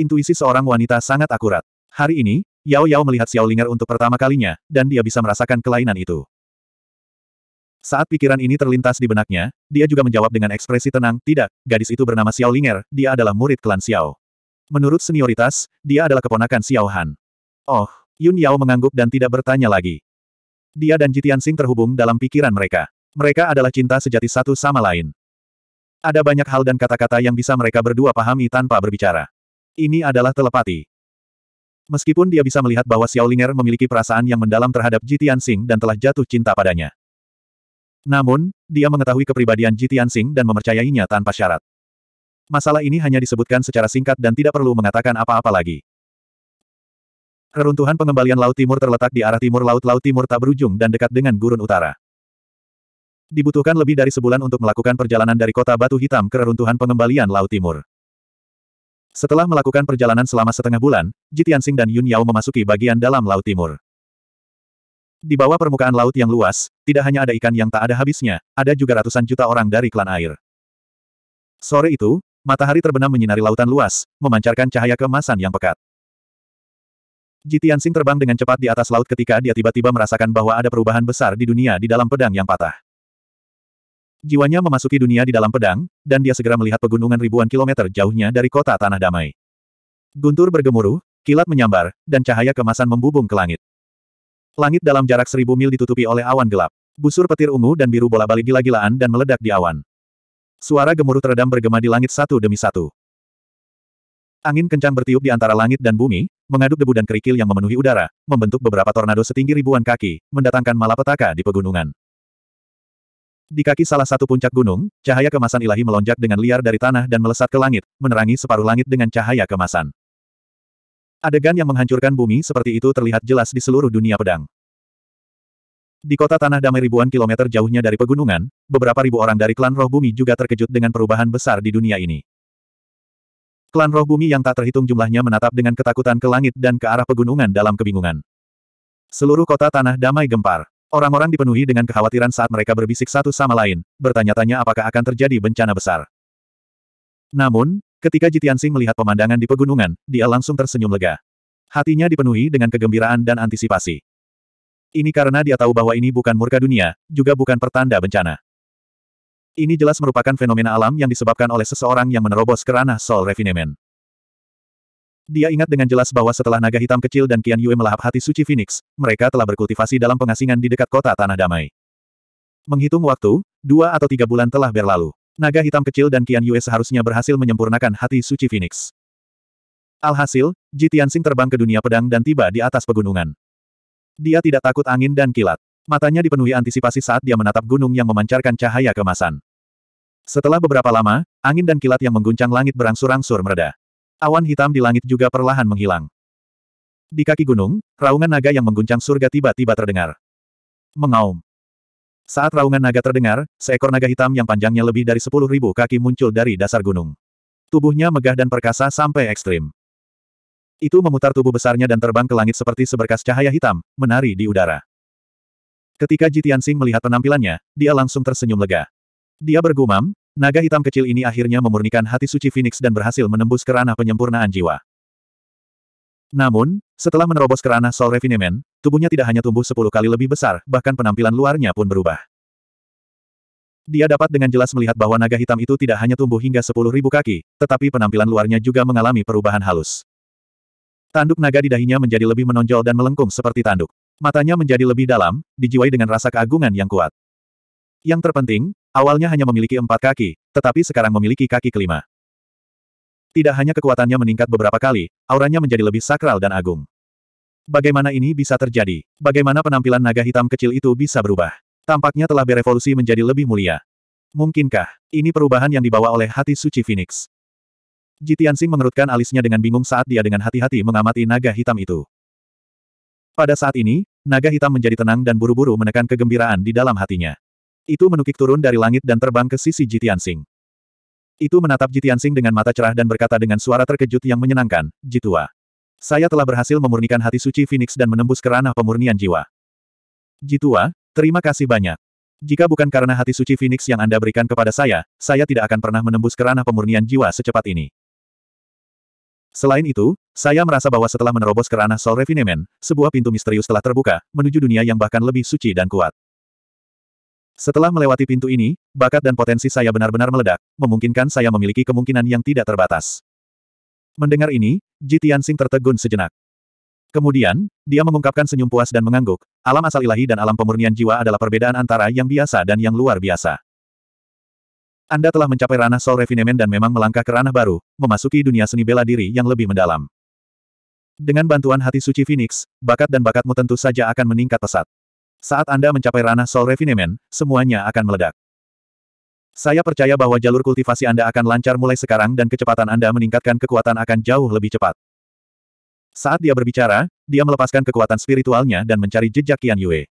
Intuisi seorang wanita sangat akurat. Hari ini, Yao Yao melihat Xiao Ling'er untuk pertama kalinya, dan dia bisa merasakan kelainan itu. Saat pikiran ini terlintas di benaknya, dia juga menjawab dengan ekspresi tenang, tidak, gadis itu bernama Xiao Ling'er, dia adalah murid klan Xiao. Menurut senioritas, dia adalah keponakan Xiao Han. Oh, Yun Yao mengangguk dan tidak bertanya lagi. Dia dan Jitian Sing terhubung dalam pikiran mereka. Mereka adalah cinta sejati satu sama lain. Ada banyak hal dan kata-kata yang bisa mereka berdua pahami tanpa berbicara. Ini adalah telepati. Meskipun dia bisa melihat bahwa Xiao Ling'er memiliki perasaan yang mendalam terhadap Jitian Sing dan telah jatuh cinta padanya. Namun, dia mengetahui kepribadian Jitian Sing dan memercayainya tanpa syarat. Masalah ini hanya disebutkan secara singkat dan tidak perlu mengatakan apa-apa lagi. Reruntuhan pengembalian Laut Timur terletak di arah timur Laut Laut Timur tak berujung dan dekat dengan gurun utara. Dibutuhkan lebih dari sebulan untuk melakukan perjalanan dari kota Batu Hitam ke reruntuhan pengembalian Laut Timur. Setelah melakukan perjalanan selama setengah bulan, Jitiansing dan Yun Yao memasuki bagian dalam Laut Timur. Di bawah permukaan laut yang luas, tidak hanya ada ikan yang tak ada habisnya, ada juga ratusan juta orang dari klan air. Sore itu, matahari terbenam menyinari lautan luas, memancarkan cahaya kemasan yang pekat. Jitian sing terbang dengan cepat di atas laut ketika dia tiba-tiba merasakan bahwa ada perubahan besar di dunia di dalam pedang yang patah. Jiwanya memasuki dunia di dalam pedang, dan dia segera melihat pegunungan ribuan kilometer jauhnya dari kota Tanah Damai. Guntur bergemuruh, kilat menyambar, dan cahaya kemasan membubung ke langit. Langit dalam jarak seribu mil ditutupi oleh awan gelap. Busur petir ungu dan biru bola balik gila-gilaan dan meledak di awan. Suara gemuruh teredam bergema di langit satu demi satu. Angin kencang bertiup di antara langit dan bumi, mengaduk debu dan kerikil yang memenuhi udara, membentuk beberapa tornado setinggi ribuan kaki, mendatangkan malapetaka di pegunungan. Di kaki salah satu puncak gunung, cahaya kemasan ilahi melonjak dengan liar dari tanah dan melesat ke langit, menerangi separuh langit dengan cahaya kemasan. Adegan yang menghancurkan bumi seperti itu terlihat jelas di seluruh dunia pedang. Di kota tanah damai ribuan kilometer jauhnya dari pegunungan, beberapa ribu orang dari klan roh bumi juga terkejut dengan perubahan besar di dunia ini. Klan roh bumi yang tak terhitung jumlahnya menatap dengan ketakutan ke langit dan ke arah pegunungan dalam kebingungan. Seluruh kota tanah damai gempar. Orang-orang dipenuhi dengan kekhawatiran saat mereka berbisik satu sama lain, bertanya-tanya apakah akan terjadi bencana besar. Namun, ketika Jitian Sing melihat pemandangan di pegunungan, dia langsung tersenyum lega. Hatinya dipenuhi dengan kegembiraan dan antisipasi. Ini karena dia tahu bahwa ini bukan murka dunia, juga bukan pertanda bencana. Ini jelas merupakan fenomena alam yang disebabkan oleh seseorang yang menerobos kerana Sol Refinement. Dia ingat dengan jelas bahwa setelah naga hitam kecil dan Qian Yue melahap hati suci Phoenix, mereka telah berkultivasi dalam pengasingan di dekat kota Tanah Damai. Menghitung waktu, dua atau tiga bulan telah berlalu. Naga hitam kecil dan Qian Yue seharusnya berhasil menyempurnakan hati suci Phoenix. Alhasil, Ji Tianxing terbang ke dunia pedang dan tiba di atas pegunungan. Dia tidak takut angin dan kilat. Matanya dipenuhi antisipasi saat dia menatap gunung yang memancarkan cahaya kemasan. Setelah beberapa lama, angin dan kilat yang mengguncang langit berangsur-angsur mereda. Awan hitam di langit juga perlahan menghilang. Di kaki gunung, raungan naga yang mengguncang surga tiba-tiba terdengar. Mengaum. Saat raungan naga terdengar, seekor naga hitam yang panjangnya lebih dari sepuluh ribu kaki muncul dari dasar gunung. Tubuhnya megah dan perkasa sampai ekstrim. Itu memutar tubuh besarnya dan terbang ke langit seperti seberkas cahaya hitam, menari di udara. Ketika Jitian Sing melihat penampilannya, dia langsung tersenyum lega. Dia bergumam, naga hitam kecil ini akhirnya memurnikan hati suci Phoenix dan berhasil menembus kerana penyempurnaan jiwa. Namun, setelah menerobos kerana Soul Refinement, tubuhnya tidak hanya tumbuh sepuluh kali lebih besar, bahkan penampilan luarnya pun berubah. Dia dapat dengan jelas melihat bahwa naga hitam itu tidak hanya tumbuh hingga 10.000 kaki, tetapi penampilan luarnya juga mengalami perubahan halus. Tanduk naga di dahinya menjadi lebih menonjol dan melengkung seperti tanduk. Matanya menjadi lebih dalam, dijiwai dengan rasa keagungan yang kuat. Yang terpenting, awalnya hanya memiliki empat kaki, tetapi sekarang memiliki kaki kelima. Tidak hanya kekuatannya meningkat beberapa kali, auranya menjadi lebih sakral dan agung. Bagaimana ini bisa terjadi? Bagaimana penampilan naga hitam kecil itu bisa berubah? Tampaknya telah berevolusi menjadi lebih mulia. Mungkinkah, ini perubahan yang dibawa oleh hati suci Phoenix? Sing mengerutkan alisnya dengan bingung saat dia dengan hati-hati mengamati naga hitam itu. Pada saat ini, naga hitam menjadi tenang dan buru-buru menekan kegembiraan di dalam hatinya. Itu menukik turun dari langit dan terbang ke sisi Jitian Sing. Itu menatap Jitian Sing dengan mata cerah dan berkata dengan suara terkejut yang menyenangkan, Jitua. Saya telah berhasil memurnikan hati suci Phoenix dan menembus ke pemurnian jiwa. Jitua, terima kasih banyak. Jika bukan karena hati suci Phoenix yang Anda berikan kepada saya, saya tidak akan pernah menembus ke pemurnian jiwa secepat ini. Selain itu, saya merasa bahwa setelah menerobos ke ranah Sol Refinement, sebuah pintu misterius telah terbuka, menuju dunia yang bahkan lebih suci dan kuat. Setelah melewati pintu ini, bakat dan potensi saya benar-benar meledak, memungkinkan saya memiliki kemungkinan yang tidak terbatas. Mendengar ini, Jitian Tianxing tertegun sejenak. Kemudian, dia mengungkapkan senyum puas dan mengangguk, alam asal ilahi dan alam pemurnian jiwa adalah perbedaan antara yang biasa dan yang luar biasa. Anda telah mencapai ranah Soul Refinement dan memang melangkah ke ranah baru, memasuki dunia seni bela diri yang lebih mendalam. Dengan bantuan hati suci Phoenix, bakat dan bakatmu tentu saja akan meningkat pesat. Saat Anda mencapai ranah Soul Refinement, semuanya akan meledak. Saya percaya bahwa jalur kultivasi Anda akan lancar mulai sekarang dan kecepatan Anda meningkatkan kekuatan akan jauh lebih cepat. Saat dia berbicara, dia melepaskan kekuatan spiritualnya dan mencari jejak Qian Yue.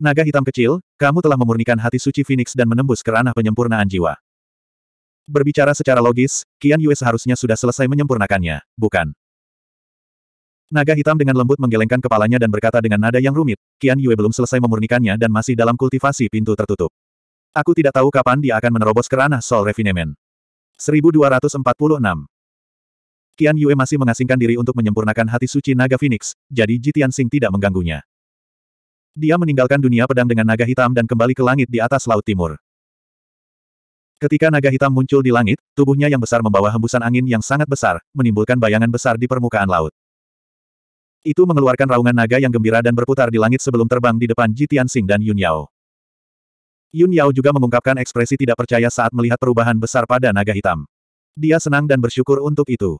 Naga hitam kecil, kamu telah memurnikan hati suci Phoenix dan menembus ke ranah penyempurnaan jiwa. Berbicara secara logis, Kian Yue seharusnya sudah selesai menyempurnakannya, bukan? Naga hitam dengan lembut menggelengkan kepalanya dan berkata dengan nada yang rumit, Kian Yue belum selesai memurnikannya dan masih dalam kultivasi pintu tertutup. Aku tidak tahu kapan dia akan menerobos ke ranah Soul Refinement. 1246 Qian Yue masih mengasingkan diri untuk menyempurnakan hati suci Naga Phoenix, jadi Jitian Sing tidak mengganggunya. Dia meninggalkan dunia pedang dengan naga hitam dan kembali ke langit di atas laut timur. Ketika naga hitam muncul di langit, tubuhnya yang besar membawa hembusan angin yang sangat besar, menimbulkan bayangan besar di permukaan laut. Itu mengeluarkan raungan naga yang gembira dan berputar di langit sebelum terbang di depan Ji Tianxing dan Yun Yao. Yun Yao juga mengungkapkan ekspresi tidak percaya saat melihat perubahan besar pada naga hitam. Dia senang dan bersyukur untuk itu.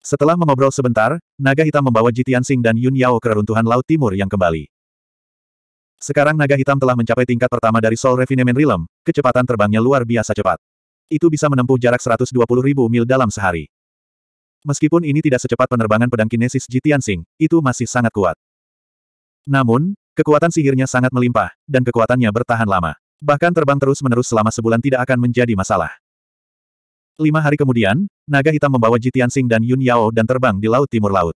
Setelah mengobrol sebentar, naga hitam membawa Jitian Sing dan Yun Yao ke reruntuhan Laut Timur yang kembali. Sekarang naga hitam telah mencapai tingkat pertama dari Soul Refinement Realm, kecepatan terbangnya luar biasa cepat. Itu bisa menempuh jarak 120 ribu mil dalam sehari. Meskipun ini tidak secepat penerbangan pedang kinesis Jitian Sing, itu masih sangat kuat. Namun, kekuatan sihirnya sangat melimpah, dan kekuatannya bertahan lama. Bahkan terbang terus-menerus selama sebulan tidak akan menjadi masalah. Lima hari kemudian, naga hitam membawa Jitian Sing dan Yun Yao dan terbang di Laut Timur Laut.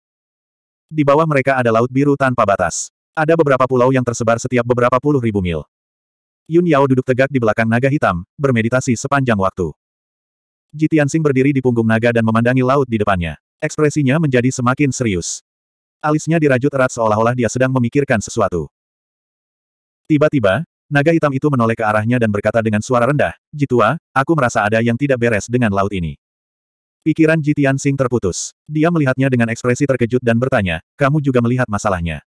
Di bawah mereka ada laut biru tanpa batas. Ada beberapa pulau yang tersebar setiap beberapa puluh ribu mil. Yun Yao duduk tegak di belakang naga hitam, bermeditasi sepanjang waktu. Ji Tianxing berdiri di punggung naga dan memandangi laut di depannya. Ekspresinya menjadi semakin serius. Alisnya dirajut erat seolah-olah dia sedang memikirkan sesuatu. Tiba-tiba, naga hitam itu menoleh ke arahnya dan berkata dengan suara rendah, Jitua, aku merasa ada yang tidak beres dengan laut ini. Pikiran Jitian Sing terputus. Dia melihatnya dengan ekspresi terkejut dan bertanya, kamu juga melihat masalahnya.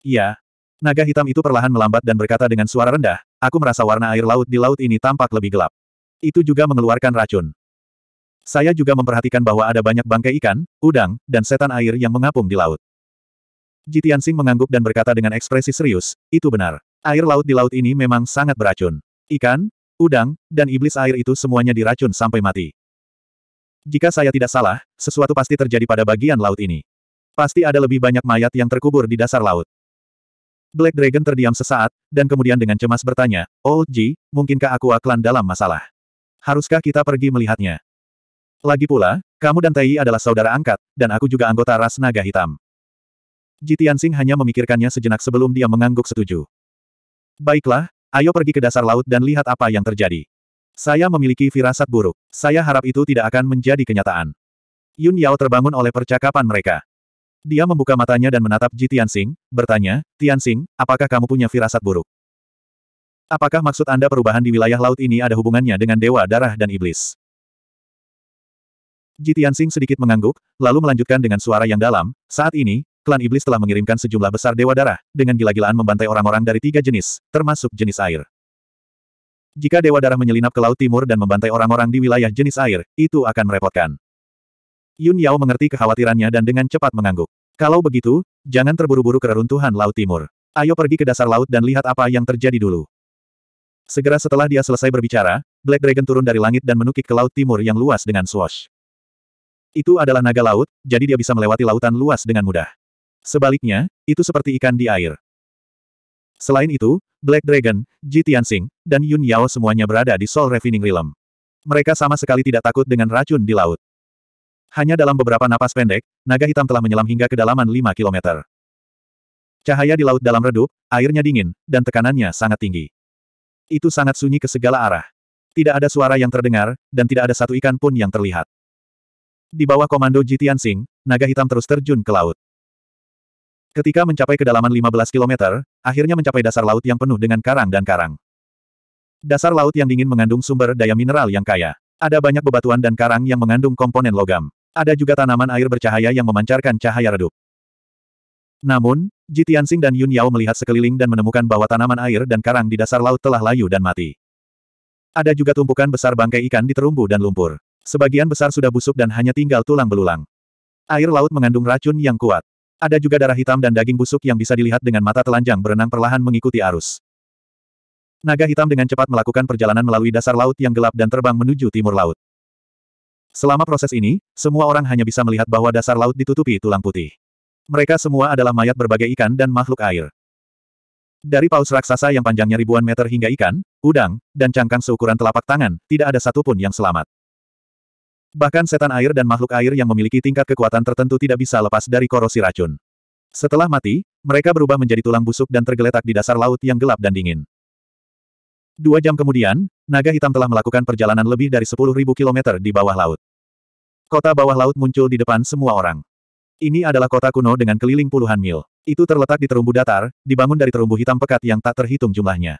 Iya. Naga hitam itu perlahan melambat dan berkata dengan suara rendah, aku merasa warna air laut di laut ini tampak lebih gelap. Itu juga mengeluarkan racun. Saya juga memperhatikan bahwa ada banyak bangkai ikan, udang, dan setan air yang mengapung di laut. Jitian Sing mengangguk dan berkata dengan ekspresi serius, itu benar. Air laut di laut ini memang sangat beracun. Ikan, udang, dan iblis air itu semuanya diracun sampai mati. Jika saya tidak salah, sesuatu pasti terjadi pada bagian laut ini. Pasti ada lebih banyak mayat yang terkubur di dasar laut. Black Dragon terdiam sesaat, dan kemudian dengan cemas bertanya, Oh Ji, mungkinkah aku aklan dalam masalah? Haruskah kita pergi melihatnya? Lagi pula, kamu dan Tai adalah saudara angkat, dan aku juga anggota ras naga hitam. Ji Tianxing hanya memikirkannya sejenak sebelum dia mengangguk setuju. Baiklah, ayo pergi ke dasar laut dan lihat apa yang terjadi. Saya memiliki firasat buruk. Saya harap itu tidak akan menjadi kenyataan. Yun Yao terbangun oleh percakapan mereka. Dia membuka matanya dan menatap Ji Tianxing, bertanya, Tianxing, apakah kamu punya firasat buruk? Apakah maksud Anda perubahan di wilayah laut ini ada hubungannya dengan Dewa Darah dan Iblis? Ji Tianxing sedikit mengangguk, lalu melanjutkan dengan suara yang dalam, saat ini, klan Iblis telah mengirimkan sejumlah besar Dewa Darah, dengan gila-gilaan membantai orang-orang dari tiga jenis, termasuk jenis air. Jika Dewa Darah menyelinap ke Laut Timur dan membantai orang-orang di wilayah jenis air, itu akan merepotkan. Yun Yao mengerti kekhawatirannya dan dengan cepat mengangguk. Kalau begitu, jangan terburu-buru ke reruntuhan Laut Timur. Ayo pergi ke dasar laut dan lihat apa yang terjadi dulu. Segera setelah dia selesai berbicara, Black Dragon turun dari langit dan menukik ke Laut Timur yang luas dengan swash. Itu adalah naga laut, jadi dia bisa melewati lautan luas dengan mudah. Sebaliknya, itu seperti ikan di air. Selain itu, Black Dragon, Ji Tianxing, dan Yun Yao semuanya berada di Soul Refining Realm. Mereka sama sekali tidak takut dengan racun di laut. Hanya dalam beberapa napas pendek, naga hitam telah menyelam hingga kedalaman 5 km. Cahaya di laut dalam redup, airnya dingin, dan tekanannya sangat tinggi. Itu sangat sunyi ke segala arah. Tidak ada suara yang terdengar, dan tidak ada satu ikan pun yang terlihat. Di bawah komando Jitian Singh, naga hitam terus terjun ke laut. Ketika mencapai kedalaman 15 km, akhirnya mencapai dasar laut yang penuh dengan karang dan karang. Dasar laut yang dingin mengandung sumber daya mineral yang kaya. Ada banyak bebatuan dan karang yang mengandung komponen logam. Ada juga tanaman air bercahaya yang memancarkan cahaya redup. Namun, Ji Tianxing dan Yun Yao melihat sekeliling dan menemukan bahwa tanaman air dan karang di dasar laut telah layu dan mati. Ada juga tumpukan besar bangkai ikan di terumbu dan lumpur. Sebagian besar sudah busuk dan hanya tinggal tulang belulang. Air laut mengandung racun yang kuat. Ada juga darah hitam dan daging busuk yang bisa dilihat dengan mata telanjang berenang perlahan mengikuti arus. Naga hitam dengan cepat melakukan perjalanan melalui dasar laut yang gelap dan terbang menuju timur laut. Selama proses ini, semua orang hanya bisa melihat bahwa dasar laut ditutupi tulang putih. Mereka semua adalah mayat berbagai ikan dan makhluk air. Dari paus raksasa yang panjangnya ribuan meter hingga ikan, udang, dan cangkang seukuran telapak tangan, tidak ada satupun yang selamat. Bahkan setan air dan makhluk air yang memiliki tingkat kekuatan tertentu tidak bisa lepas dari korosi racun. Setelah mati, mereka berubah menjadi tulang busuk dan tergeletak di dasar laut yang gelap dan dingin. Dua jam kemudian, naga hitam telah melakukan perjalanan lebih dari 10.000 kilometer di bawah laut. Kota bawah laut muncul di depan semua orang. Ini adalah kota kuno dengan keliling puluhan mil. Itu terletak di terumbu datar, dibangun dari terumbu hitam pekat yang tak terhitung jumlahnya.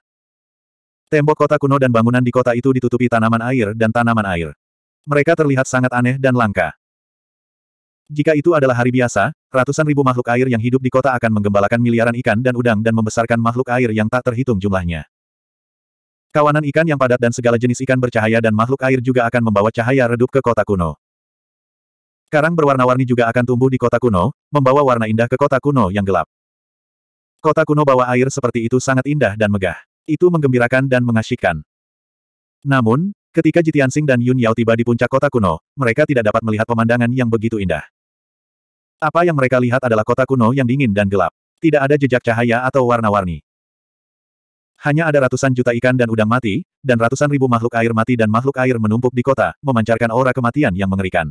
Tembok kota kuno dan bangunan di kota itu ditutupi tanaman air dan tanaman air. Mereka terlihat sangat aneh dan langka. Jika itu adalah hari biasa, ratusan ribu makhluk air yang hidup di kota akan menggembalakan miliaran ikan dan udang dan membesarkan makhluk air yang tak terhitung jumlahnya. Kawanan ikan yang padat dan segala jenis ikan bercahaya dan makhluk air juga akan membawa cahaya redup ke kota kuno. Karang berwarna-warni juga akan tumbuh di kota kuno, membawa warna indah ke kota kuno yang gelap. Kota kuno bawah air seperti itu sangat indah dan megah. Itu menggembirakan dan mengasyikkan. Namun, ketika Jitian Sing dan Yun Yao tiba di puncak kota kuno, mereka tidak dapat melihat pemandangan yang begitu indah. Apa yang mereka lihat adalah kota kuno yang dingin dan gelap. Tidak ada jejak cahaya atau warna-warni. Hanya ada ratusan juta ikan dan udang mati, dan ratusan ribu makhluk air mati dan makhluk air menumpuk di kota, memancarkan aura kematian yang mengerikan.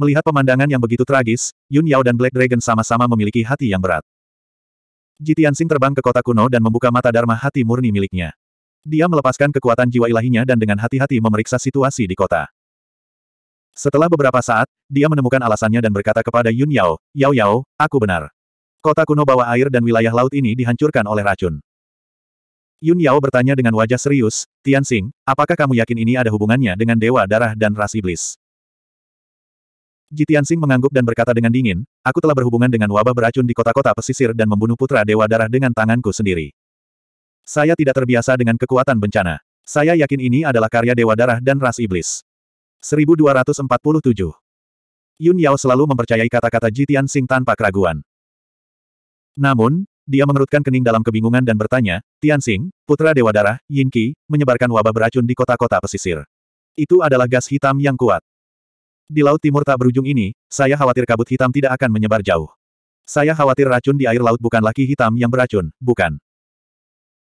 Melihat pemandangan yang begitu tragis, Yun Yao dan Black Dragon sama-sama memiliki hati yang berat. Jitian Sing terbang ke kota kuno dan membuka mata Dharma hati murni miliknya. Dia melepaskan kekuatan jiwa ilahinya dan dengan hati-hati memeriksa situasi di kota. Setelah beberapa saat, dia menemukan alasannya dan berkata kepada Yun Yao, Yao Yao, aku benar. Kota kuno bawah air dan wilayah laut ini dihancurkan oleh racun. Yun Yao bertanya dengan wajah serius, Tian Xing, apakah kamu yakin ini ada hubungannya dengan Dewa Darah dan Ras Iblis? Ji Tian Xing mengangguk dan berkata dengan dingin, aku telah berhubungan dengan wabah beracun di kota-kota pesisir dan membunuh putra Dewa Darah dengan tanganku sendiri. Saya tidak terbiasa dengan kekuatan bencana. Saya yakin ini adalah karya Dewa Darah dan Ras Iblis. 1247 Yun Yao selalu mempercayai kata-kata Ji Tian Xing tanpa keraguan. Namun, dia mengerutkan kening dalam kebingungan dan bertanya, Tianxing, putra Dewa Darah, Yin Qi, menyebarkan wabah beracun di kota-kota pesisir. Itu adalah gas hitam yang kuat. Di Laut Timur tak berujung ini, saya khawatir kabut hitam tidak akan menyebar jauh. Saya khawatir racun di air laut bukan laki hitam yang beracun, bukan.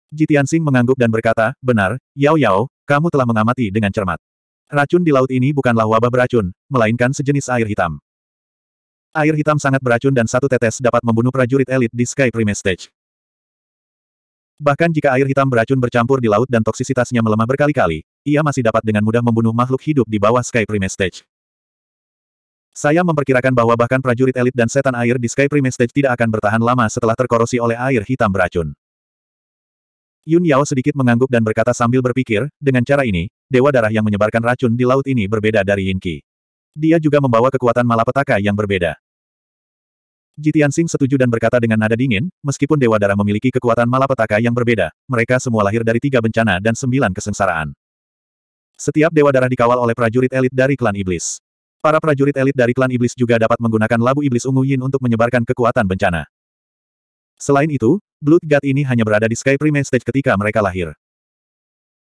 Ji Tianxing mengangguk dan berkata, benar, Yao Yao, kamu telah mengamati dengan cermat. Racun di laut ini bukanlah wabah beracun, melainkan sejenis air hitam. Air hitam sangat beracun dan satu tetes dapat membunuh prajurit elit di Sky Prime Stage. Bahkan jika air hitam beracun bercampur di laut dan toksisitasnya melemah berkali-kali, ia masih dapat dengan mudah membunuh makhluk hidup di bawah Sky Prime Stage. Saya memperkirakan bahwa bahkan prajurit elit dan setan air di Sky Prime Stage tidak akan bertahan lama setelah terkorosi oleh air hitam beracun. Yun Yao sedikit mengangguk dan berkata sambil berpikir, dengan cara ini, dewa darah yang menyebarkan racun di laut ini berbeda dari Yin Qi. Dia juga membawa kekuatan malapetaka yang berbeda. Jitian Sing setuju dan berkata dengan nada dingin, meskipun Dewa Darah memiliki kekuatan malapetaka yang berbeda, mereka semua lahir dari tiga bencana dan sembilan kesengsaraan. Setiap Dewa Darah dikawal oleh prajurit elit dari klan iblis. Para prajurit elit dari klan iblis juga dapat menggunakan labu iblis ungu yin untuk menyebarkan kekuatan bencana. Selain itu, Blood God ini hanya berada di Sky Prime Stage ketika mereka lahir.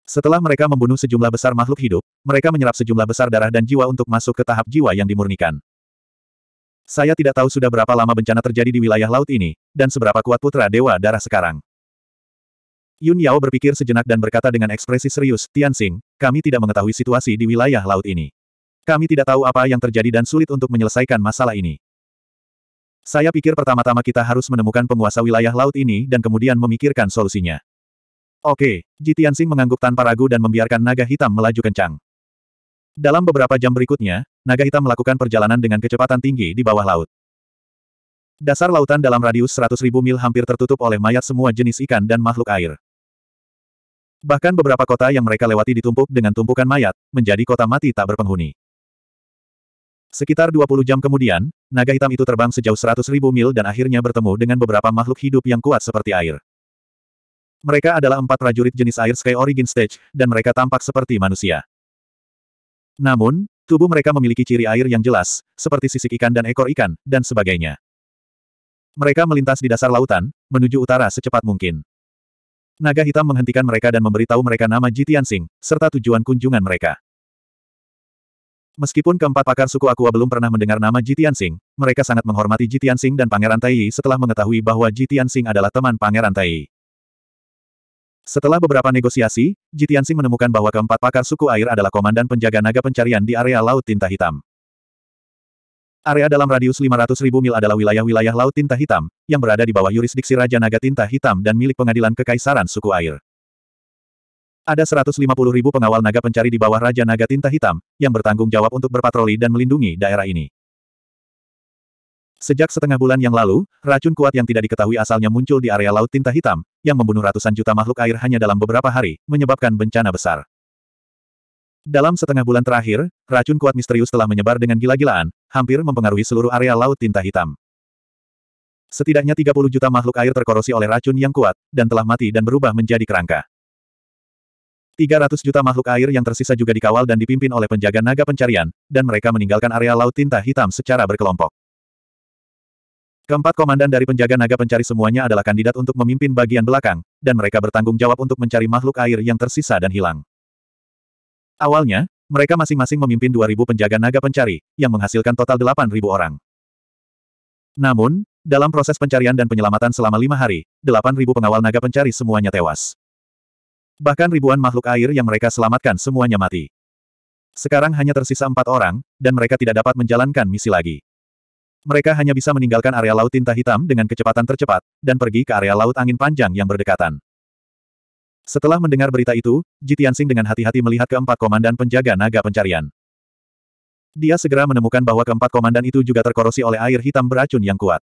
Setelah mereka membunuh sejumlah besar makhluk hidup, mereka menyerap sejumlah besar darah dan jiwa untuk masuk ke tahap jiwa yang dimurnikan. Saya tidak tahu sudah berapa lama bencana terjadi di wilayah laut ini, dan seberapa kuat putra Dewa Darah sekarang. Yun Yao berpikir sejenak dan berkata dengan ekspresi serius, Tian kami tidak mengetahui situasi di wilayah laut ini. Kami tidak tahu apa yang terjadi dan sulit untuk menyelesaikan masalah ini. Saya pikir pertama-tama kita harus menemukan penguasa wilayah laut ini dan kemudian memikirkan solusinya. Oke, Ji Tianxing mengangguk tanpa ragu dan membiarkan naga hitam melaju kencang. Dalam beberapa jam berikutnya, naga hitam melakukan perjalanan dengan kecepatan tinggi di bawah laut. Dasar lautan dalam radius 100.000 mil hampir tertutup oleh mayat semua jenis ikan dan makhluk air. Bahkan beberapa kota yang mereka lewati ditumpuk dengan tumpukan mayat, menjadi kota mati tak berpenghuni. Sekitar 20 jam kemudian, naga hitam itu terbang sejauh 100.000 mil dan akhirnya bertemu dengan beberapa makhluk hidup yang kuat seperti air. Mereka adalah empat prajurit jenis air Sky Origin Stage, dan mereka tampak seperti manusia. Namun, tubuh mereka memiliki ciri air yang jelas, seperti sisik ikan dan ekor ikan, dan sebagainya. Mereka melintas di dasar lautan, menuju utara secepat mungkin. Naga hitam menghentikan mereka dan memberitahu mereka nama Jitian Sing, serta tujuan kunjungan mereka. Meskipun keempat pakar suku Aqua belum pernah mendengar nama Jitian Sing, mereka sangat menghormati Jitian Sing dan Pangeran Taiyi setelah mengetahui bahwa Jitian Sing adalah teman Pangeran Taiyi. Setelah beberapa negosiasi, Jitiansing menemukan bahwa keempat pakar suku air adalah komandan penjaga naga pencarian di area Laut Tinta Hitam. Area dalam radius 500 ribu mil adalah wilayah-wilayah Laut Tinta Hitam, yang berada di bawah yurisdiksi Raja Naga Tinta Hitam dan milik pengadilan kekaisaran suku air. Ada 150 ribu pengawal naga pencari di bawah Raja Naga Tinta Hitam, yang bertanggung jawab untuk berpatroli dan melindungi daerah ini. Sejak setengah bulan yang lalu, racun kuat yang tidak diketahui asalnya muncul di area laut tinta hitam, yang membunuh ratusan juta makhluk air hanya dalam beberapa hari, menyebabkan bencana besar. Dalam setengah bulan terakhir, racun kuat misterius telah menyebar dengan gila-gilaan, hampir mempengaruhi seluruh area laut tinta hitam. Setidaknya 30 juta makhluk air terkorosi oleh racun yang kuat, dan telah mati dan berubah menjadi kerangka. 300 juta makhluk air yang tersisa juga dikawal dan dipimpin oleh penjaga naga pencarian, dan mereka meninggalkan area laut tinta hitam secara berkelompok. Keempat komandan dari penjaga naga pencari semuanya adalah kandidat untuk memimpin bagian belakang, dan mereka bertanggung jawab untuk mencari makhluk air yang tersisa dan hilang. Awalnya, mereka masing-masing memimpin 2.000 penjaga naga pencari, yang menghasilkan total 8.000 orang. Namun, dalam proses pencarian dan penyelamatan selama lima hari, 8.000 pengawal naga pencari semuanya tewas. Bahkan ribuan makhluk air yang mereka selamatkan semuanya mati. Sekarang hanya tersisa empat orang, dan mereka tidak dapat menjalankan misi lagi. Mereka hanya bisa meninggalkan area laut tinta hitam dengan kecepatan tercepat, dan pergi ke area laut angin panjang yang berdekatan. Setelah mendengar berita itu, Jitiansing dengan hati-hati melihat keempat komandan penjaga naga pencarian. Dia segera menemukan bahwa keempat komandan itu juga terkorosi oleh air hitam beracun yang kuat.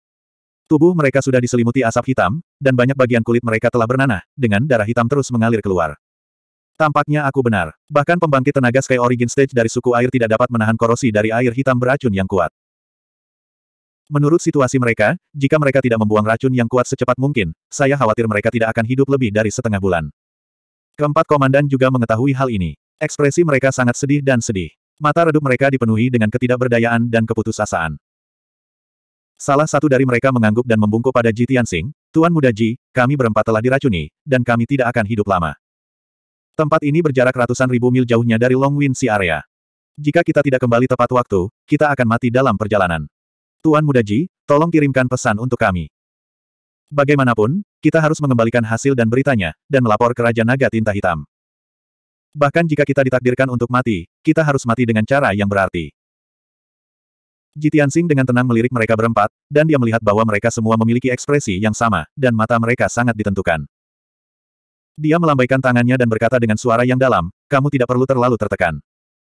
Tubuh mereka sudah diselimuti asap hitam, dan banyak bagian kulit mereka telah bernanah, dengan darah hitam terus mengalir keluar. Tampaknya aku benar. Bahkan pembangkit tenaga Sky Origin Stage dari suku air tidak dapat menahan korosi dari air hitam beracun yang kuat. Menurut situasi mereka, jika mereka tidak membuang racun yang kuat secepat mungkin, saya khawatir mereka tidak akan hidup lebih dari setengah bulan. Keempat komandan juga mengetahui hal ini. Ekspresi mereka sangat sedih dan sedih. Mata redup mereka dipenuhi dengan ketidakberdayaan dan keputusasaan. Salah satu dari mereka mengangguk dan membungkuk pada Ji Tianxing, Tuan Muda Ji, kami berempat telah diracuni, dan kami tidak akan hidup lama. Tempat ini berjarak ratusan ribu mil jauhnya dari Long Wind Sea Area. Jika kita tidak kembali tepat waktu, kita akan mati dalam perjalanan. Tuan Muda Ji, tolong kirimkan pesan untuk kami. Bagaimanapun, kita harus mengembalikan hasil dan beritanya, dan melapor ke Raja Naga Tinta Hitam. Bahkan jika kita ditakdirkan untuk mati, kita harus mati dengan cara yang berarti. Jitian Sing dengan tenang melirik mereka berempat, dan dia melihat bahwa mereka semua memiliki ekspresi yang sama, dan mata mereka sangat ditentukan. Dia melambaikan tangannya dan berkata dengan suara yang dalam, kamu tidak perlu terlalu tertekan.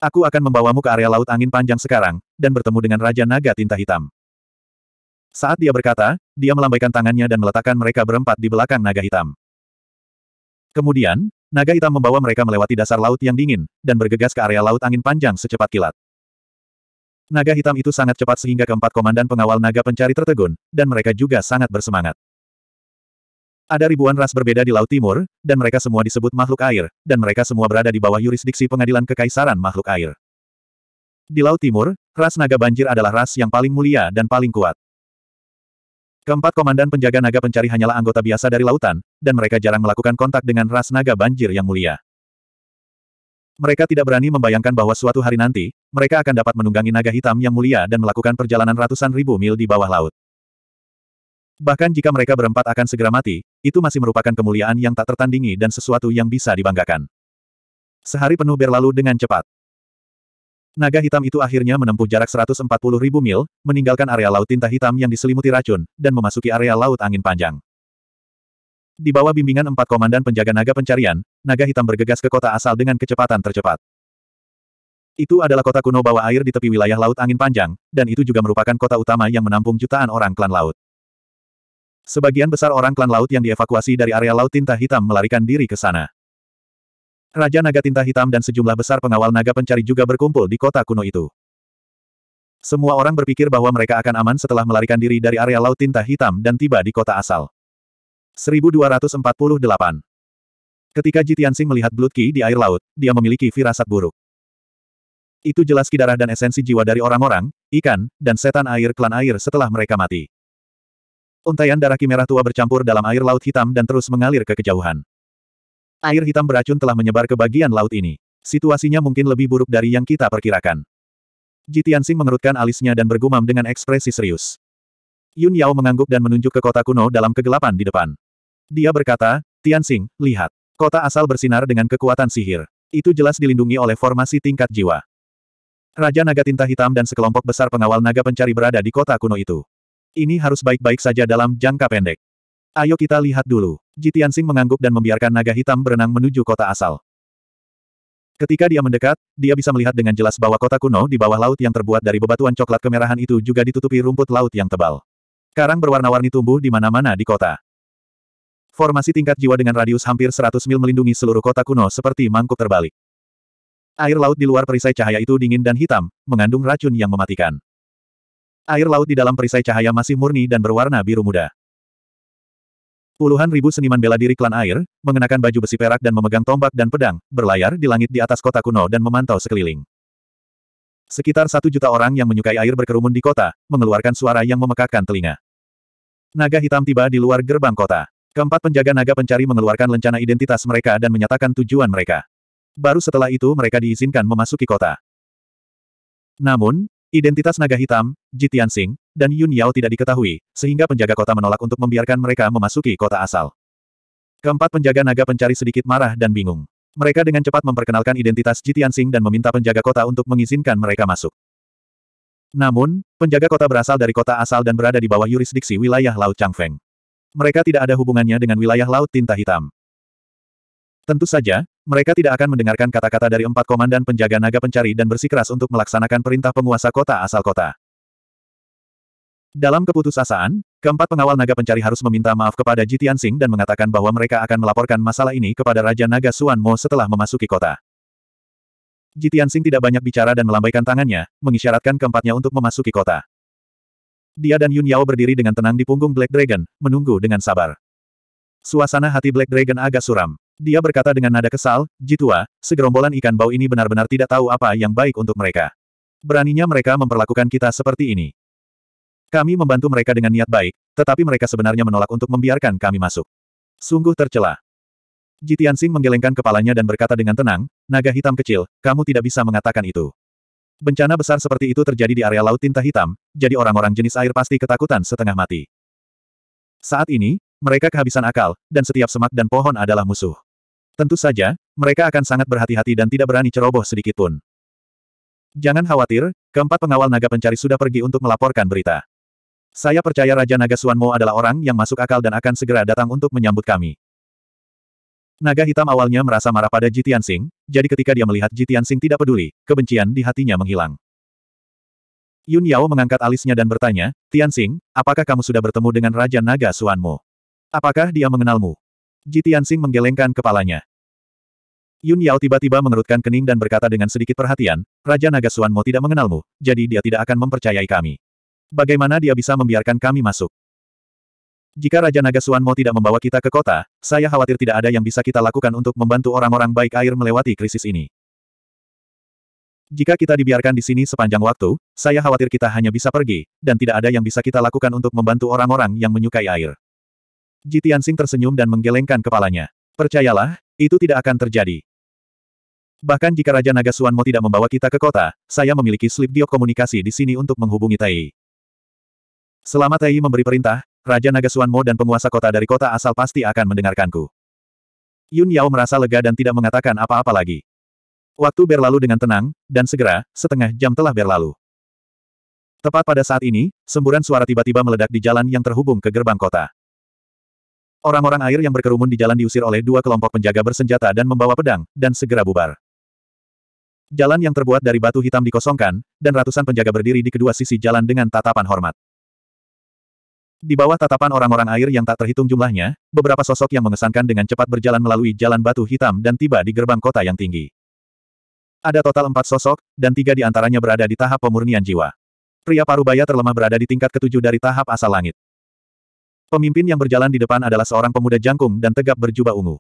Aku akan membawamu ke area laut angin panjang sekarang, dan bertemu dengan Raja Naga Tinta Hitam. Saat dia berkata, dia melambaikan tangannya dan meletakkan mereka berempat di belakang naga hitam. Kemudian, naga hitam membawa mereka melewati dasar laut yang dingin, dan bergegas ke area laut angin panjang secepat kilat. Naga hitam itu sangat cepat sehingga keempat komandan pengawal naga pencari tertegun, dan mereka juga sangat bersemangat. Ada ribuan ras berbeda di Laut Timur, dan mereka semua disebut makhluk air, dan mereka semua berada di bawah yurisdiksi pengadilan kekaisaran makhluk air. Di Laut Timur, ras naga banjir adalah ras yang paling mulia dan paling kuat. Keempat komandan penjaga naga pencari hanyalah anggota biasa dari lautan, dan mereka jarang melakukan kontak dengan ras naga banjir yang mulia. Mereka tidak berani membayangkan bahwa suatu hari nanti, mereka akan dapat menunggangi naga hitam yang mulia dan melakukan perjalanan ratusan ribu mil di bawah laut. Bahkan jika mereka berempat akan segera mati, itu masih merupakan kemuliaan yang tak tertandingi dan sesuatu yang bisa dibanggakan. Sehari penuh berlalu dengan cepat. Naga hitam itu akhirnya menempuh jarak 140 ribu mil, meninggalkan area laut tinta hitam yang diselimuti racun, dan memasuki area laut angin panjang. Di bawah bimbingan empat komandan penjaga naga pencarian, naga hitam bergegas ke kota asal dengan kecepatan tercepat. Itu adalah kota kuno bawah air di tepi wilayah Laut Angin Panjang, dan itu juga merupakan kota utama yang menampung jutaan orang klan laut. Sebagian besar orang klan laut yang dievakuasi dari area laut tinta hitam melarikan diri ke sana. Raja Naga Tinta Hitam dan sejumlah besar pengawal naga pencari juga berkumpul di kota kuno itu. Semua orang berpikir bahwa mereka akan aman setelah melarikan diri dari area laut tinta hitam dan tiba di kota asal. 1248 Ketika Jitiansing melihat Blood Qi di air laut, dia memiliki firasat buruk. Itu jelas kidarah dan esensi jiwa dari orang-orang, ikan, dan setan air klan air setelah mereka mati. Untaian darah merah tua bercampur dalam air laut hitam dan terus mengalir ke kejauhan. Air hitam beracun telah menyebar ke bagian laut ini. Situasinya mungkin lebih buruk dari yang kita perkirakan. Jitiansing mengerutkan alisnya dan bergumam dengan ekspresi serius. Yun Yao mengangguk dan menunjuk ke kota kuno dalam kegelapan di depan. Dia berkata, Tianxing, lihat. Kota asal bersinar dengan kekuatan sihir. Itu jelas dilindungi oleh formasi tingkat jiwa. Raja naga tinta hitam dan sekelompok besar pengawal naga pencari berada di kota kuno itu. Ini harus baik-baik saja dalam jangka pendek. Ayo kita lihat dulu. Jitian Jitiansing mengangguk dan membiarkan naga hitam berenang menuju kota asal. Ketika dia mendekat, dia bisa melihat dengan jelas bahwa kota kuno di bawah laut yang terbuat dari bebatuan coklat kemerahan itu juga ditutupi rumput laut yang tebal. Karang berwarna-warni tumbuh di mana-mana di kota. Formasi tingkat jiwa dengan radius hampir 100 mil melindungi seluruh kota kuno seperti mangkuk terbalik. Air laut di luar perisai cahaya itu dingin dan hitam, mengandung racun yang mematikan. Air laut di dalam perisai cahaya masih murni dan berwarna biru muda. Puluhan ribu seniman bela diri klan air, mengenakan baju besi perak dan memegang tombak dan pedang, berlayar di langit di atas kota kuno dan memantau sekeliling. Sekitar satu juta orang yang menyukai air berkerumun di kota, mengeluarkan suara yang memekakkan telinga. Naga hitam tiba di luar gerbang kota. Keempat penjaga naga pencari mengeluarkan lencana identitas mereka dan menyatakan tujuan mereka. Baru setelah itu mereka diizinkan memasuki kota. Namun, Identitas naga hitam, Jitian dan Yun Yao tidak diketahui, sehingga penjaga kota menolak untuk membiarkan mereka memasuki kota asal. Keempat penjaga naga pencari sedikit marah dan bingung. Mereka dengan cepat memperkenalkan identitas Jitian dan meminta penjaga kota untuk mengizinkan mereka masuk. Namun, penjaga kota berasal dari kota asal dan berada di bawah yurisdiksi wilayah Laut Changfeng. Mereka tidak ada hubungannya dengan wilayah Laut Tinta Hitam. Tentu saja, mereka tidak akan mendengarkan kata-kata dari empat komandan penjaga naga pencari dan bersikeras untuk melaksanakan perintah penguasa kota asal kota. Dalam keputusasaan, keempat pengawal naga pencari harus meminta maaf kepada Jitian Sing dan mengatakan bahwa mereka akan melaporkan masalah ini kepada Raja Naga Suan Mo setelah memasuki kota. Jitian Sing tidak banyak bicara dan melambaikan tangannya, mengisyaratkan keempatnya untuk memasuki kota. Dia dan Yun Yao berdiri dengan tenang di punggung Black Dragon, menunggu dengan sabar. Suasana hati Black Dragon agak suram. Dia berkata dengan nada kesal, Jitua, segerombolan ikan bau ini benar-benar tidak tahu apa yang baik untuk mereka. Beraninya mereka memperlakukan kita seperti ini. Kami membantu mereka dengan niat baik, tetapi mereka sebenarnya menolak untuk membiarkan kami masuk. Sungguh tercela. Jitian Sing menggelengkan kepalanya dan berkata dengan tenang, naga hitam kecil, kamu tidak bisa mengatakan itu. Bencana besar seperti itu terjadi di area laut tinta hitam, jadi orang-orang jenis air pasti ketakutan setengah mati. Saat ini, mereka kehabisan akal, dan setiap semak dan pohon adalah musuh. Tentu saja, mereka akan sangat berhati-hati dan tidak berani ceroboh sedikitpun. Jangan khawatir, keempat pengawal naga pencari sudah pergi untuk melaporkan berita. Saya percaya Raja Naga Suanmo adalah orang yang masuk akal dan akan segera datang untuk menyambut kami. Naga hitam awalnya merasa marah pada Jitian Sing, jadi ketika dia melihat Jitian Sing tidak peduli, kebencian di hatinya menghilang. Yun Yao mengangkat alisnya dan bertanya, Tian Sing, apakah kamu sudah bertemu dengan Raja Naga Suanmo? Apakah dia mengenalmu? Ji Tianxing menggelengkan kepalanya. Yun Yao tiba-tiba mengerutkan kening dan berkata dengan sedikit perhatian, Raja Naga Suan Mo tidak mengenalmu, jadi dia tidak akan mempercayai kami. Bagaimana dia bisa membiarkan kami masuk? Jika Raja Naga Suan Mo tidak membawa kita ke kota, saya khawatir tidak ada yang bisa kita lakukan untuk membantu orang-orang baik air melewati krisis ini. Jika kita dibiarkan di sini sepanjang waktu, saya khawatir kita hanya bisa pergi, dan tidak ada yang bisa kita lakukan untuk membantu orang-orang yang menyukai air. Ji Tianxing tersenyum dan menggelengkan kepalanya. Percayalah, itu tidak akan terjadi. Bahkan jika Raja Naga Suanmo tidak membawa kita ke kota, saya memiliki slip diok komunikasi di sini untuk menghubungi Tai. Selama Tai memberi perintah, Raja Naga Suanmo Mo dan penguasa kota dari kota asal pasti akan mendengarkanku. Yun Yao merasa lega dan tidak mengatakan apa-apa lagi. Waktu berlalu dengan tenang, dan segera, setengah jam telah berlalu. Tepat pada saat ini, semburan suara tiba-tiba meledak di jalan yang terhubung ke gerbang kota. Orang-orang air yang berkerumun di jalan diusir oleh dua kelompok penjaga bersenjata dan membawa pedang, dan segera bubar. Jalan yang terbuat dari batu hitam dikosongkan, dan ratusan penjaga berdiri di kedua sisi jalan dengan tatapan hormat. Di bawah tatapan orang-orang air yang tak terhitung jumlahnya, beberapa sosok yang mengesankan dengan cepat berjalan melalui jalan batu hitam dan tiba di gerbang kota yang tinggi. Ada total empat sosok, dan tiga di antaranya berada di tahap pemurnian jiwa. Pria parubaya terlemah berada di tingkat ketujuh dari tahap asal langit. Pemimpin yang berjalan di depan adalah seorang pemuda jangkung dan tegap berjubah ungu.